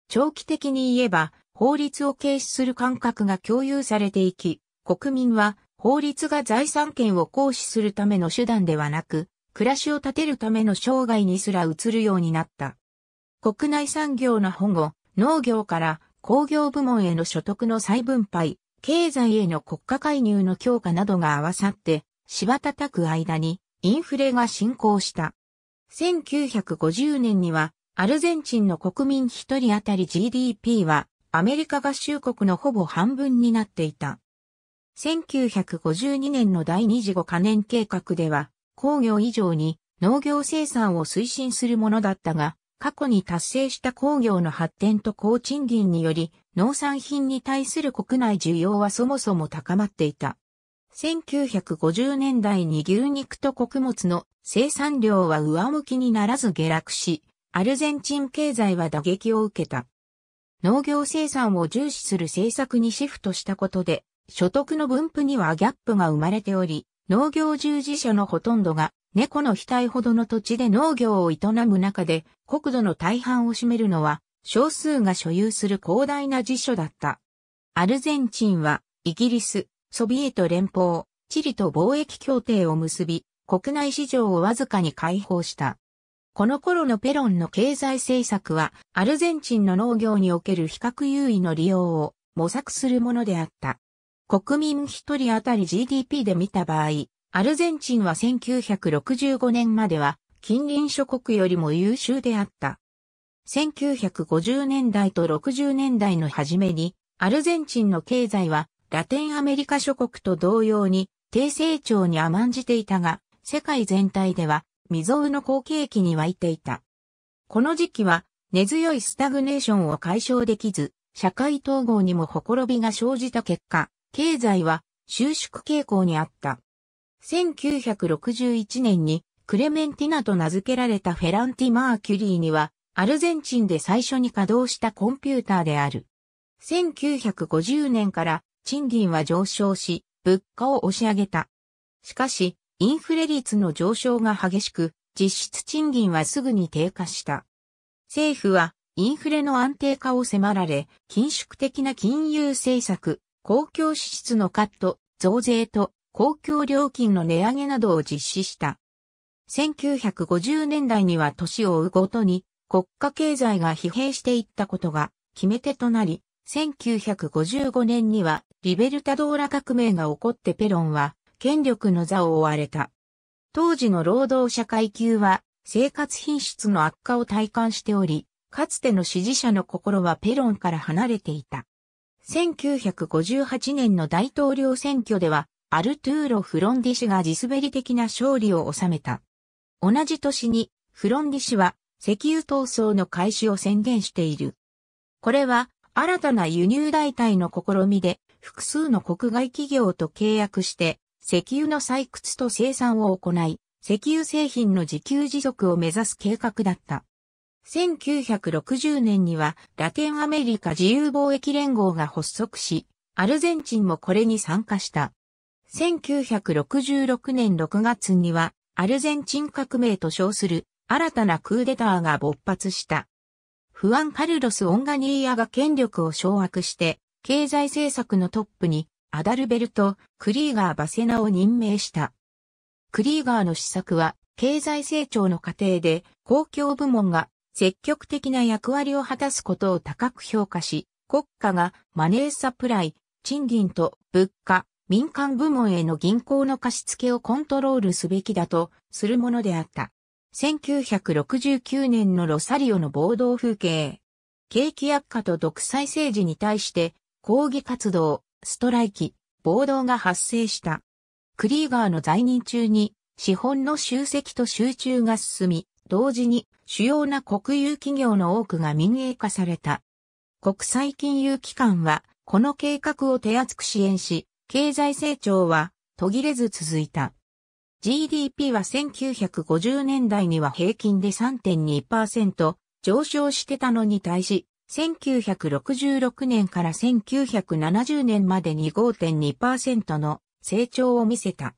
長期的に言えば、法律を軽視する感覚が共有されていき、国民は法律が財産権を行使するための手段ではなく、暮らしを立てるための生涯にすら移るようになった。国内産業の保護、農業から工業部門への所得の再分配、経済への国家介入の強化などが合わさって、芝叩く間にインフレが進行した。1950年には、アルゼンチンの国民1人当たり GDP は、アメリカ合衆国のほぼ半分になっていた。1952年の第二次五カ年計画では、工業以上に農業生産を推進するものだったが、過去に達成した工業の発展と高賃金により、農産品に対する国内需要はそもそも高まっていた。1950年代に牛肉と穀物の生産量は上向きにならず下落し、アルゼンチン経済は打撃を受けた。農業生産を重視する政策にシフトしたことで、所得の分布にはギャップが生まれており、農業従事者のほとんどが猫の額ほどの土地で農業を営む中で、国土の大半を占めるのは、少数が所有する広大な辞書だった。アルゼンチンは、イギリス、ソビエト連邦、チリと貿易協定を結び、国内市場をわずかに開放した。この頃のペロンの経済政策は、アルゼンチンの農業における比較優位の利用を模索するものであった。国民一人当たり GDP で見た場合、アルゼンチンは1965年までは近隣諸国よりも優秀であった。1950年代と60年代の初めに、アルゼンチンの経済はラテンアメリカ諸国と同様に低成長に甘んじていたが、世界全体では未曾有の好景気に湧いていた。この時期は根強いスタグネーションを解消できず、社会統合にもほころびが生じた結果、経済は収縮傾向にあった。1961年にクレメンティナと名付けられたフェランティ・マーキュリーには、アルゼンチンで最初に稼働したコンピューターである。1950年から賃金は上昇し、物価を押し上げた。しかし、インフレ率の上昇が激しく、実質賃金はすぐに低下した。政府はインフレの安定化を迫られ、緊縮的な金融政策、公共支出のカット、増税と公共料金の値上げなどを実施した。1950年代には年を追うごとに国家経済が疲弊していったことが決め手となり、1955年にはリベルタドーラ革命が起こってペロンは権力の座を追われた。当時の労働者階級は生活品質の悪化を体感しており、かつての支持者の心はペロンから離れていた。1958年の大統領選挙では、アルトゥーロ・フロンディ氏が地滑り的な勝利を収めた。同じ年に、フロンディ氏は石油闘争の開始を宣言している。これは、新たな輸入代替の試みで、複数の国外企業と契約して、石油の採掘と生産を行い、石油製品の自給自足を目指す計画だった。1960年にはラテンアメリカ自由貿易連合が発足し、アルゼンチンもこれに参加した。1966年6月にはアルゼンチン革命と称する新たなクーデターが勃発した。フアン・カルロス・オンガニーヤが権力を掌握して経済政策のトップにアダルベルト・クリーガー・バセナを任命した。クリーガーの施策は経済成長の過程で公共部門が積極的な役割を果たすことを高く評価し、国家がマネーサプライ、賃金と物価、民間部門への銀行の貸付をコントロールすべきだとするものであった。1969年のロサリオの暴動風景。景気悪化と独裁政治に対して抗議活動、ストライキ、暴動が発生した。クリーガーの在任中に資本の集積と集中が進み、同時に主要な国有企業の多くが民営化された。国際金融機関は、この計画を手厚く支援し、経済成長は途切れず続いた。GDP は1950年代には平均で3.2%上昇してたのに対し、1966年から1970年までに5.2%の成長を見せた。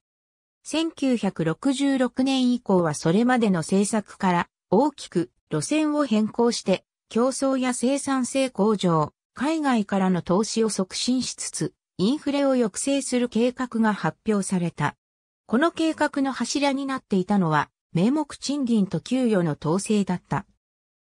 1966年以降はそれまでの政策から大きく路線を変更して、競争や生産性向上、海外からの投資を促進しつつ、インフレを抑制する計画が発表された。この計画の柱になっていたのは、名目賃金と給与の統制だった。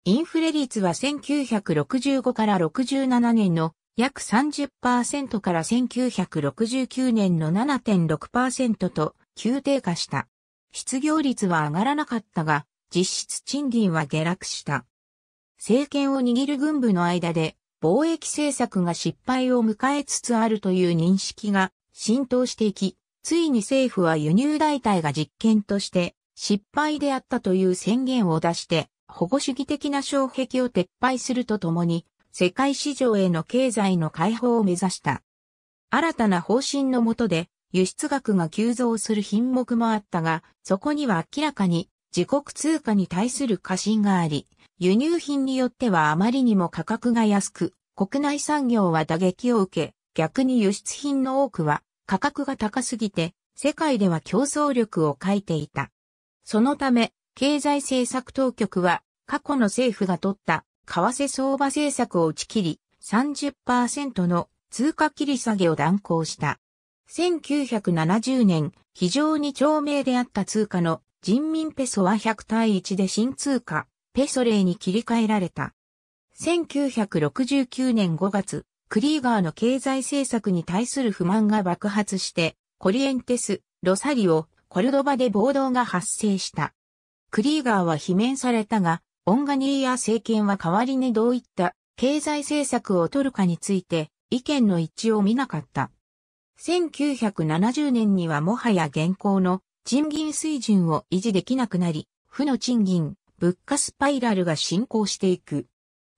インフレ率は1965から67年の約30%から1969年の7.6%と急低下した。失業率は上がらなかったが、実質賃金は下落した。政権を握る軍部の間で貿易政策が失敗を迎えつつあるという認識が浸透していき、ついに政府は輸入代替が実験として失敗であったという宣言を出して保護主義的な障壁を撤廃するとともに世界市場への経済の解放を目指した。新たな方針のもとで輸出額が急増する品目もあったが、そこには明らかに自国通貨に対する過信があり、輸入品によってはあまりにも価格が安く、国内産業は打撃を受け、逆に輸出品の多くは価格が高すぎて、世界では競争力を欠いていた。そのため、経済政策当局は過去の政府が取った為替相場政策を打ち切り、30%の通貨切り下げを断行した。1970年、非常に長命であった通貨の人民ペソは100対1で新通貨、ペソレイに切り替えられた。1969年5月、クリーガーの経済政策に対する不満が爆発して、コリエンテス、ロサリオ、コルドバで暴動が発生した。クリーガーは罷免されたが、オンガニーヤ政権は代わりにどういった経済政策を取るかについて意見の一致を見なかった。1970年にはもはや現行の賃金水準を維持できなくなり、負の賃金、物価スパイラルが進行していく。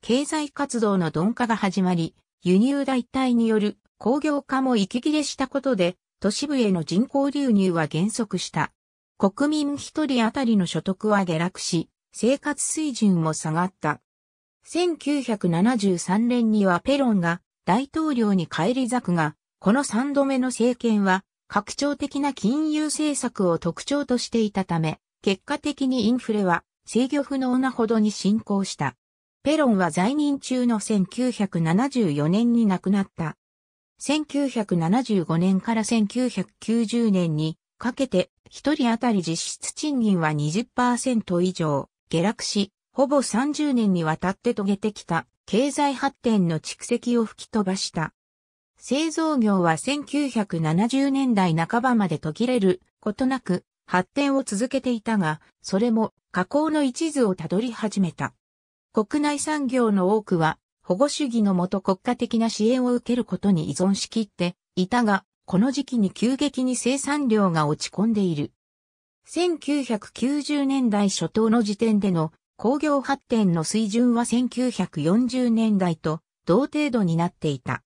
経済活動の鈍化が始まり、輸入代替による工業化も息切れしたことで、都市部への人口流入は減速した。国民一人当たりの所得は下落し、生活水準も下がった。1973年にはペロンが大統領に返り咲くが、この3度目の政権は拡張的な金融政策を特徴としていたため、結果的にインフレは制御不能なほどに進行した。ペロンは在任中の1974年に亡くなった。1975年から1990年にかけて一人当たり実質賃金は20%以上下落し、ほぼ30年にわたって遂げてきた経済発展の蓄積を吹き飛ばした。製造業は1970年代半ばまで途切れることなく発展を続けていたが、それも加工の一途をたどり始めた。国内産業の多くは保護主義のもと国家的な支援を受けることに依存しきっていたが、この時期に急激に生産量が落ち込んでいる。1990年代初頭の時点での工業発展の水準は1940年代と同程度になっていた。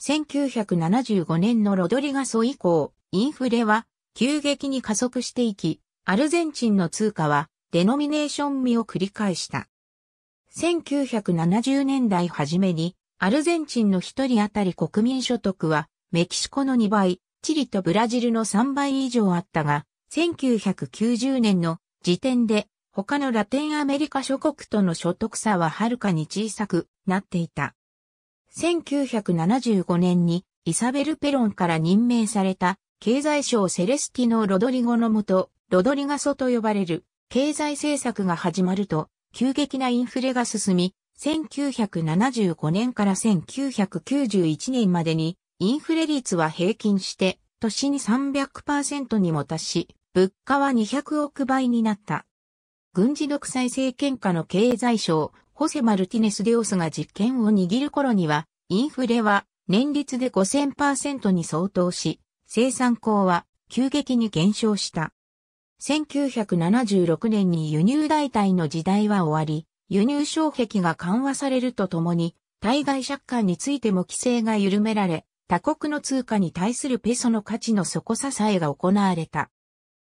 1975年のロドリガソ以降、インフレは急激に加速していき、アルゼンチンの通貨はデノミネーション味を繰り返した。1970年代初めに、アルゼンチンの一人当たり国民所得は、メキシコの2倍、チリとブラジルの3倍以上あったが、1990年の時点で、他のラテンアメリカ諸国との所得差ははるかに小さくなっていた。1975年にイサベル・ペロンから任命された経済省セレスティのロドリゴのもと、ロドリガソと呼ばれる経済政策が始まると、急激なインフレが進み、1975年から1991年までにインフレ率は平均して年に300%にも達し、物価は200億倍になった。軍事独裁政権下の経済省ホセ・マルティネス・デオスが実権を握る頃には、インフレは年率で5000%に相当し、生産高は急激に減少した。1976年に輸入代替の時代は終わり、輸入障壁が緩和されるとともに、対外借款についても規制が緩められ、他国の通貨に対するペソの価値の底支えが行われた。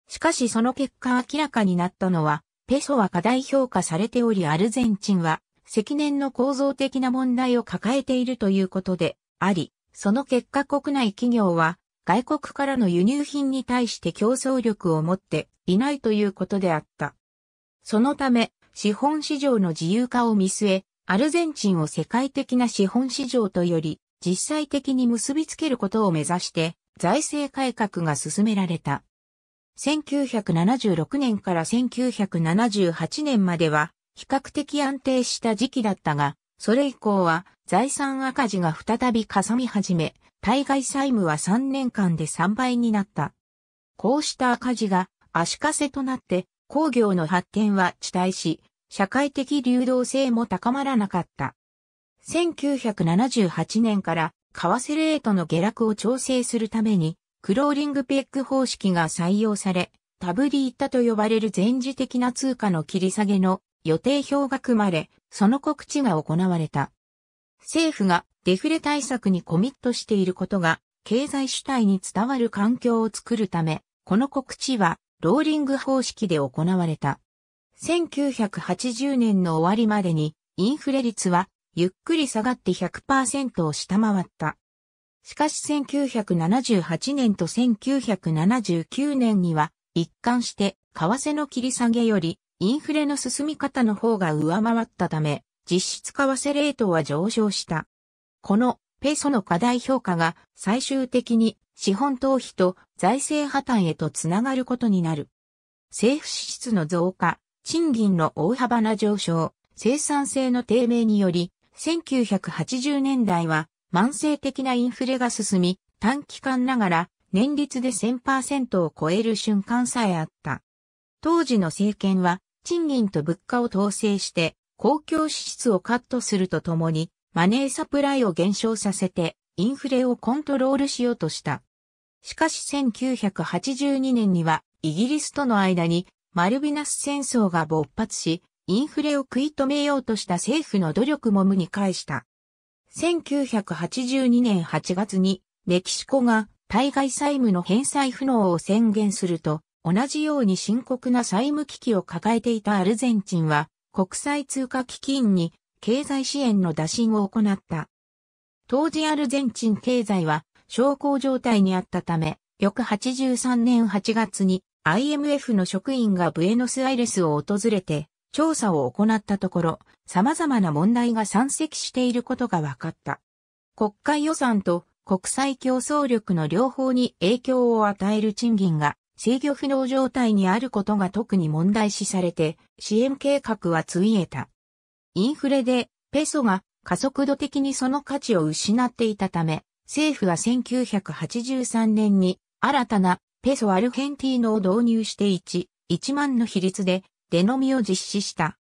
しかしその結果明らかになったのは、ペソは過大評価されておりアルゼンチンは積年の構造的な問題を抱えているということであり、その結果国内企業は外国からの輸入品に対して競争力を持っていないということであった。そのため、資本市場の自由化を見据え、アルゼンチンを世界的な資本市場とより実際的に結びつけることを目指して財政改革が進められた。1976年から1978年までは比較的安定した時期だったが、それ以降は財産赤字が再びかさみ始め、対外債務は3年間で3倍になった。こうした赤字が足かせとなって工業の発展は遅滞し、社会的流動性も高まらなかった。1978年から為替レートの下落を調整するためにクローリングペック方式が採用され、タブリータと呼ばれる前時的な通貨の切り下げの予定表が組まれ、その告知が行われた。政府がデフレ対策にコミットしていることが経済主体に伝わる環境を作るため、この告知はローリング方式で行われた。1980年の終わりまでにインフレ率はゆっくり下がって100%を下回った。しかし1978年と1979年には一貫して為替の切り下げよりインフレの進み方の方が上回ったため実質為替レートは上昇した。このペソの過大評価が最終的に資本逃避と財政破綻へとつながることになる。政府支出の増加、賃金の大幅な上昇、生産性の低迷により、1980年代は慢性的なインフレが進み、短期間ながら年率で1000%を超える瞬間さえあった。当時の政権は賃金と物価を統制して公共支出をカットするとともにマネーサプライを減少させてインフレをコントロールしようとした。しかし1982年にはイギリスとの間にマルビナス戦争が勃発し、インフレを食い止めようとした政府の努力も無に返した。1982年8月にメキシコが対外債務の返済不能を宣言すると、同じように深刻な債務危機を抱えていたアルゼンチンは、国際通貨基金に経済支援の打診を行った。当時アルゼンチン経済は小康状態にあったため、翌83年8月に IMF の職員がブエノスアイレスを訪れて調査を行ったところ、様々な問題が山積していることが分かった。国家予算と国際競争力の両方に影響を与える賃金が制御不能状態にあることが特に問題視されて支援計画はついえた。インフレでペソが加速度的にその価値を失っていたため、政府は1983年に新たなペソアルヘンティーノを導入して1、1万の比率で出ノみを実施した。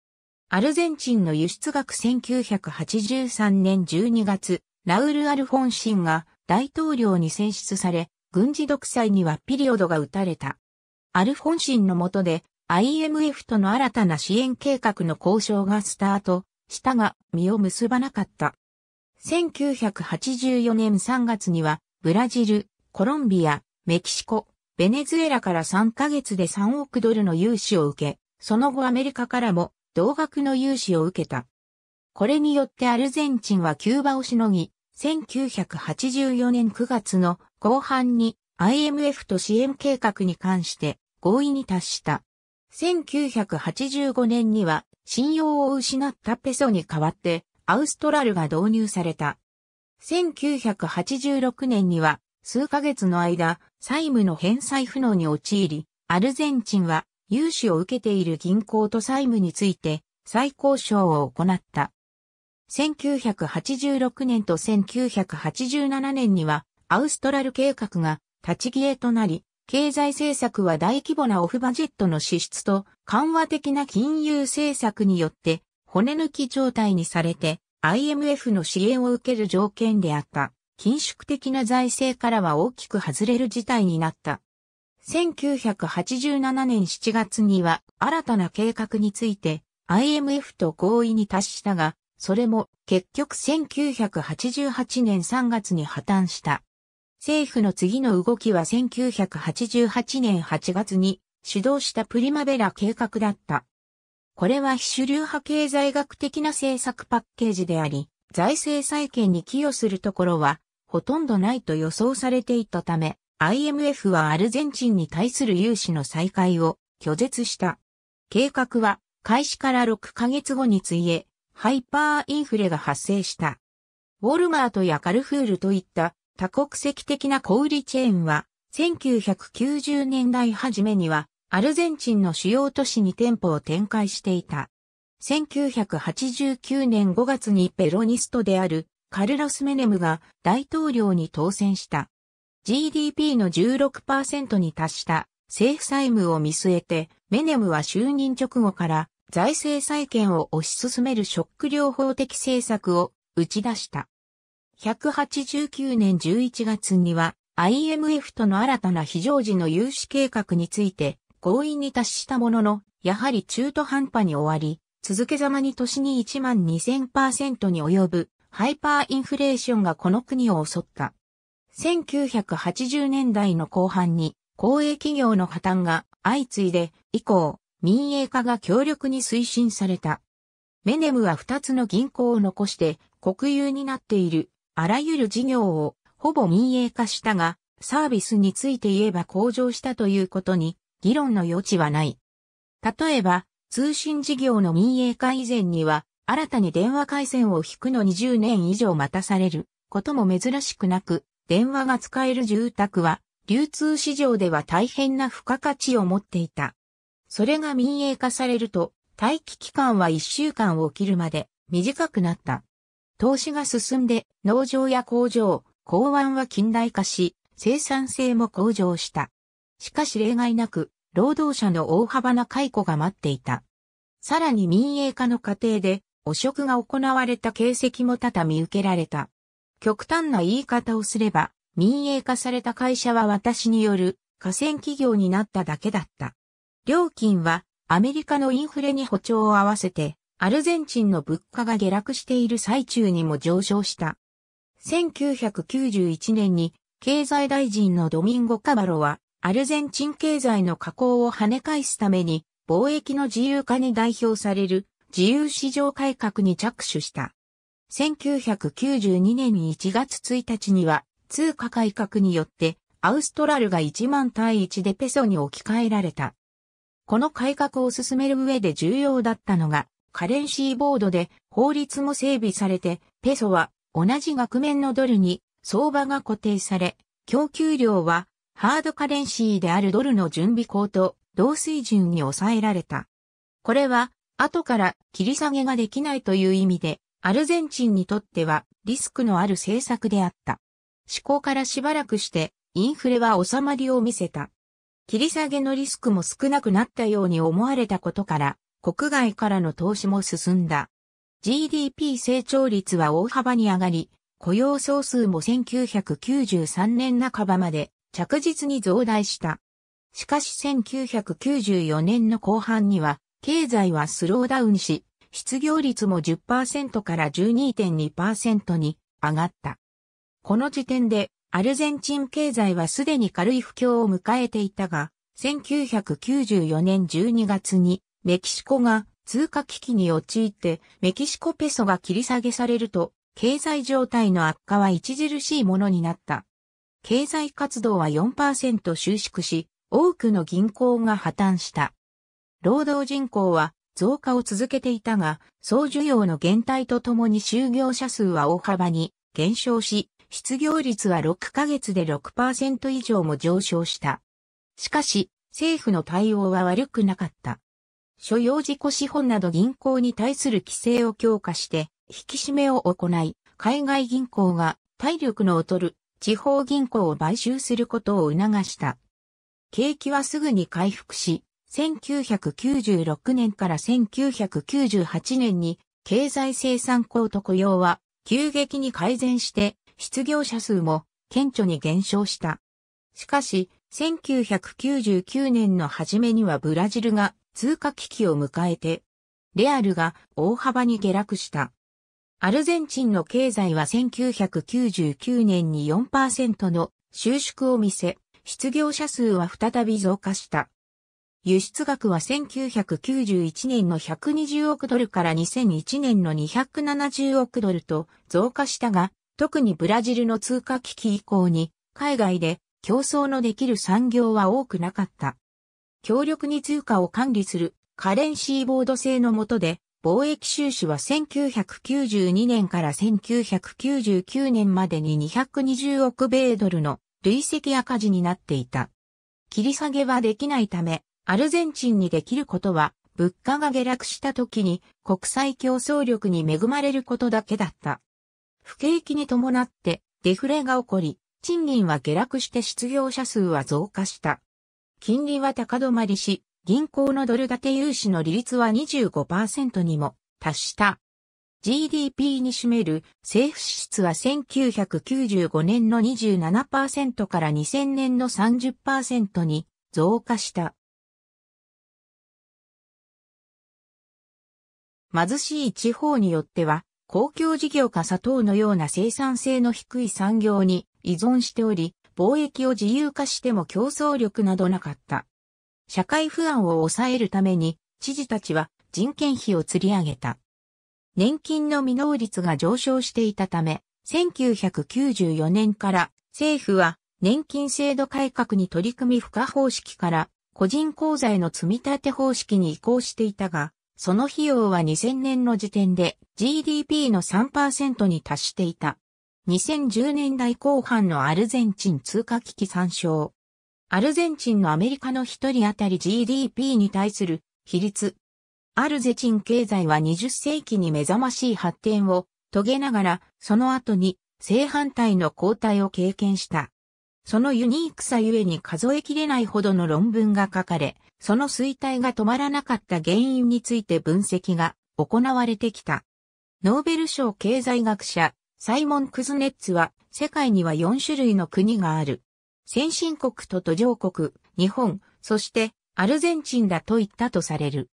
アルゼンチンの輸出額1983年12月、ラウル・アルフォンシンが大統領に選出され、軍事独裁にはピリオドが打たれた。アルフォンシンの下で IMF との新たな支援計画の交渉がスタートしたが実を結ばなかった。1984年3月にはブラジル、コロンビア、メキシコ、ベネズエラから3ヶ月で3億ドルの融資を受け、その後アメリカからも同額の融資を受けた。これによってアルゼンチンはキューバをしのぎ、1984年9月の後半に IMF と支援計画に関して合意に達した。1985年には信用を失ったペソに代わってアウストラルが導入された。1986年には数ヶ月の間債務の返済不能に陥り、アルゼンチンは融資を受けている銀行と債務について再交渉を行った。1986年と1987年にはアウストラル計画が立ち消えとなり、経済政策は大規模なオフバジェットの支出と緩和的な金融政策によって骨抜き状態にされて IMF の支援を受ける条件であった。緊縮的な財政からは大きく外れる事態になった。1987年7月には新たな計画について IMF と合意に達したが、それも結局1988年3月に破綻した。政府の次の動きは1988年8月に主導したプリマベラ計画だった。これは非主流派経済学的な政策パッケージであり、財政再建に寄与するところはほとんどないと予想されていたため、IMF はアルゼンチンに対する融資の再開を拒絶した。計画は開始から6ヶ月後についえ、ハイパーインフレが発生した。ウォルマートやカルフールといった多国籍的な小売チェーンは、1990年代初めにはアルゼンチンの主要都市に店舗を展開していた。1989年5月にペロニストであるカルラス・メネムが大統領に当選した。GDP の16%に達した政府債務を見据えて、メネムは就任直後から財政再建を推し進めるショック療法的政策を打ち出した。189年11月には IMF との新たな非常時の融資計画について合意に達したものの、やはり中途半端に終わり、続けざまに年に1万2000%に及ぶハイパーインフレーションがこの国を襲った。1980年代の後半に公営企業の破綻が相次いで以降民営化が強力に推進された。メネムは2つの銀行を残して国有になっているあらゆる事業をほぼ民営化したがサービスについて言えば向上したということに議論の余地はない。例えば通信事業の民営化以前には新たに電話回線を引くの20年以上待たされることも珍しくなく電話が使える住宅は、流通市場では大変な付加価値を持っていた。それが民営化されると、待機期間は1週間を切るまで短くなった。投資が進んで農場や工場、港湾は近代化し、生産性も向上した。しかし例外なく、労働者の大幅な解雇が待っていた。さらに民営化の過程で、汚職が行われた形跡も多々見受けられた。極端な言い方をすれば、民営化された会社は私による河川企業になっただけだった。料金はアメリカのインフレに補調を合わせて、アルゼンチンの物価が下落している最中にも上昇した。1991年に経済大臣のドミンゴ・カバロは、アルゼンチン経済の加工を跳ね返すために、貿易の自由化に代表される自由市場改革に着手した。1992年1月1日には、通貨改革によって、アウストラルが1万対1でペソに置き換えられた。この改革を進める上で重要だったのが、カレンシーボードで法律も整備されて、ペソは同じ額面のドルに相場が固定され、供給量はハードカレンシーであるドルの準備高と同水準に抑えられた。これは後から切り下げができないという意味でアルゼンチンにとってはリスクのある政策であった。思考からしばらくしてインフレは収まりを見せた。切り下げのリスクも少なくなったように思われたことから、国外からの投資も進んだ。GDP 成長率は大幅に上がり、雇用総数も1993年半ばまで着実に増大した。しかし1994年の後半には、経済はスローダウンし、失業率も10%から12.2%に上がった。この時点でアルゼンチン経済はすでに軽い不況を迎えていたが、1994年12月にメキシコが通貨危機に陥ってメキシコペソが切り下げされると経済状態の悪化は著しいものになった。経済活動は4%収縮し、多くの銀行が破綻した。労働人口は増加を続けていたが、総需要の減退とともに就業者数は大幅に減少し、失業率は6ヶ月で6%以上も上昇した。しかし、政府の対応は悪くなかった。所要自己資本など銀行に対する規制を強化して、引き締めを行い、海外銀行が体力の劣る地方銀行を買収することを促した。景気はすぐに回復し、1996年から1998年に経済生産高と雇用は急激に改善して失業者数も顕著に減少した。しかし、1999年の初めにはブラジルが通貨危機を迎えて、レアルが大幅に下落した。アルゼンチンの経済は1999年に4%の収縮を見せ、失業者数は再び増加した。輸出額は1991年の120億ドルから2001年の270億ドルと増加したが、特にブラジルの通貨危機以降に、海外で競争のできる産業は多くなかった。強力に通貨を管理するカレンシーボード制の下で、貿易収支は1992年から1999年までに220億米ドルの累積赤字になっていた。切り下げはできないため、アルゼンチンにできることは、物価が下落した時に国際競争力に恵まれることだけだった。不景気に伴ってデフレが起こり、賃金は下落して失業者数は増加した。金利は高止まりし、銀行のドル建て融資の利率は25%にも達した。GDP に占める政府支出は1995年の27%から2000年の30%に増加した。貧しい地方によっては、公共事業か砂糖のような生産性の低い産業に依存しており、貿易を自由化しても競争力などなかった。社会不安を抑えるために、知事たちは人件費を釣り上げた。年金の未納率が上昇していたため、1994年から政府は年金制度改革に取り組み付加方式から個人口座への積立方式に移行していたが、その費用は2000年の時点で GDP の3%に達していた。2010年代後半のアルゼンチン通貨危機参照。アルゼンチンのアメリカの一人当たり GDP に対する比率。アルゼチン経済は20世紀に目覚ましい発展を遂げながら、その後に正反対の交代を経験した。そのユニークさゆえに数えきれないほどの論文が書かれ、その衰退が止まらなかった原因について分析が行われてきた。ノーベル賞経済学者、サイモン・クズネッツは、世界には4種類の国がある。先進国と途上国、日本、そしてアルゼンチンだと言ったとされる。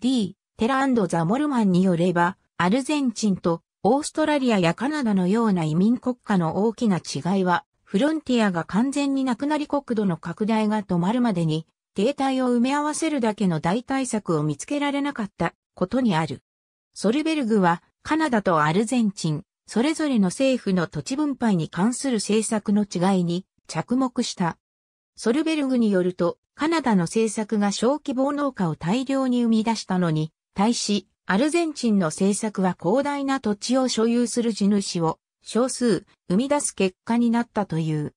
D、テラザ・モルマンによれば、アルゼンチンとオーストラリアやカナダのような移民国家の大きな違いは、フロンティアが完全になくなり国土の拡大が止まるまでに形態を埋め合わせるだけの代替策を見つけられなかったことにある。ソルベルグはカナダとアルゼンチン、それぞれの政府の土地分配に関する政策の違いに着目した。ソルベルグによると、カナダの政策が小規模農家を大量に生み出したのに、対し、アルゼンチンの政策は広大な土地を所有する地主を少数生み出す結果になったという。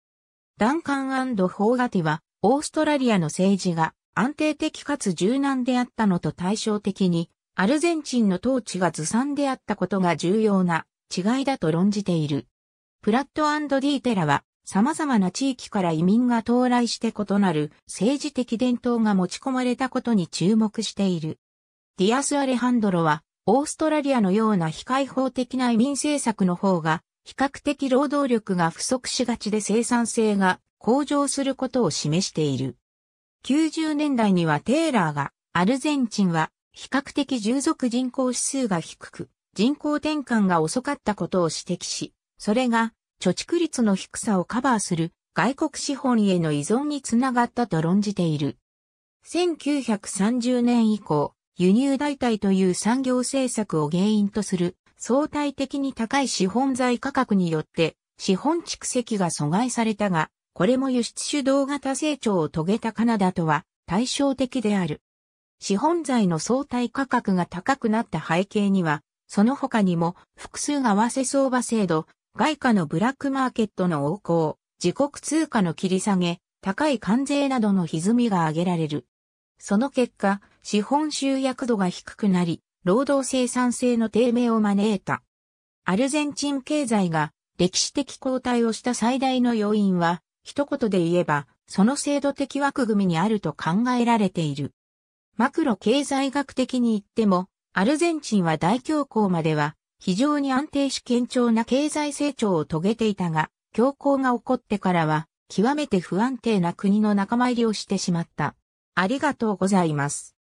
ダンカンホーガティはオーストラリアの政治が安定的かつ柔軟であったのと対照的に、アルゼンチンの統治がずさんであったことが重要な違いだと論じている。プラットディーテラは様々な地域から移民が到来して異なる政治的伝統が持ち込まれたことに注目している。ディアス・アレハンドロはオーストラリアのような非開放的な移民政策の方が比較的労働力が不足しがちで生産性が向上することを示している。90年代にはテーラーが、アルゼンチンは比較的従属人口指数が低く、人口転換が遅かったことを指摘し、それが貯蓄率の低さをカバーする外国資本への依存につながったと論じている。1930年以降、輸入代替という産業政策を原因とする相対的に高い資本財価格によって資本蓄積が阻害されたが、これも輸出主導型成長を遂げたカナダとは対照的である。資本財の相対価格が高くなった背景には、その他にも複数合わせ相場制度、外貨のブラックマーケットの横行、自国通貨の切り下げ、高い関税などの歪みが挙げられる。その結果、資本集約度が低くなり、労働生産性の低迷を招いた。アルゼンチン経済が歴史的後退をした最大の要因は、一言で言えば、その制度的枠組みにあると考えられている。マクロ経済学的に言っても、アルゼンチンは大恐慌までは非常に安定し堅調な経済成長を遂げていたが、恐慌が起こってからは極めて不安定な国の仲間入りをしてしまった。ありがとうございます。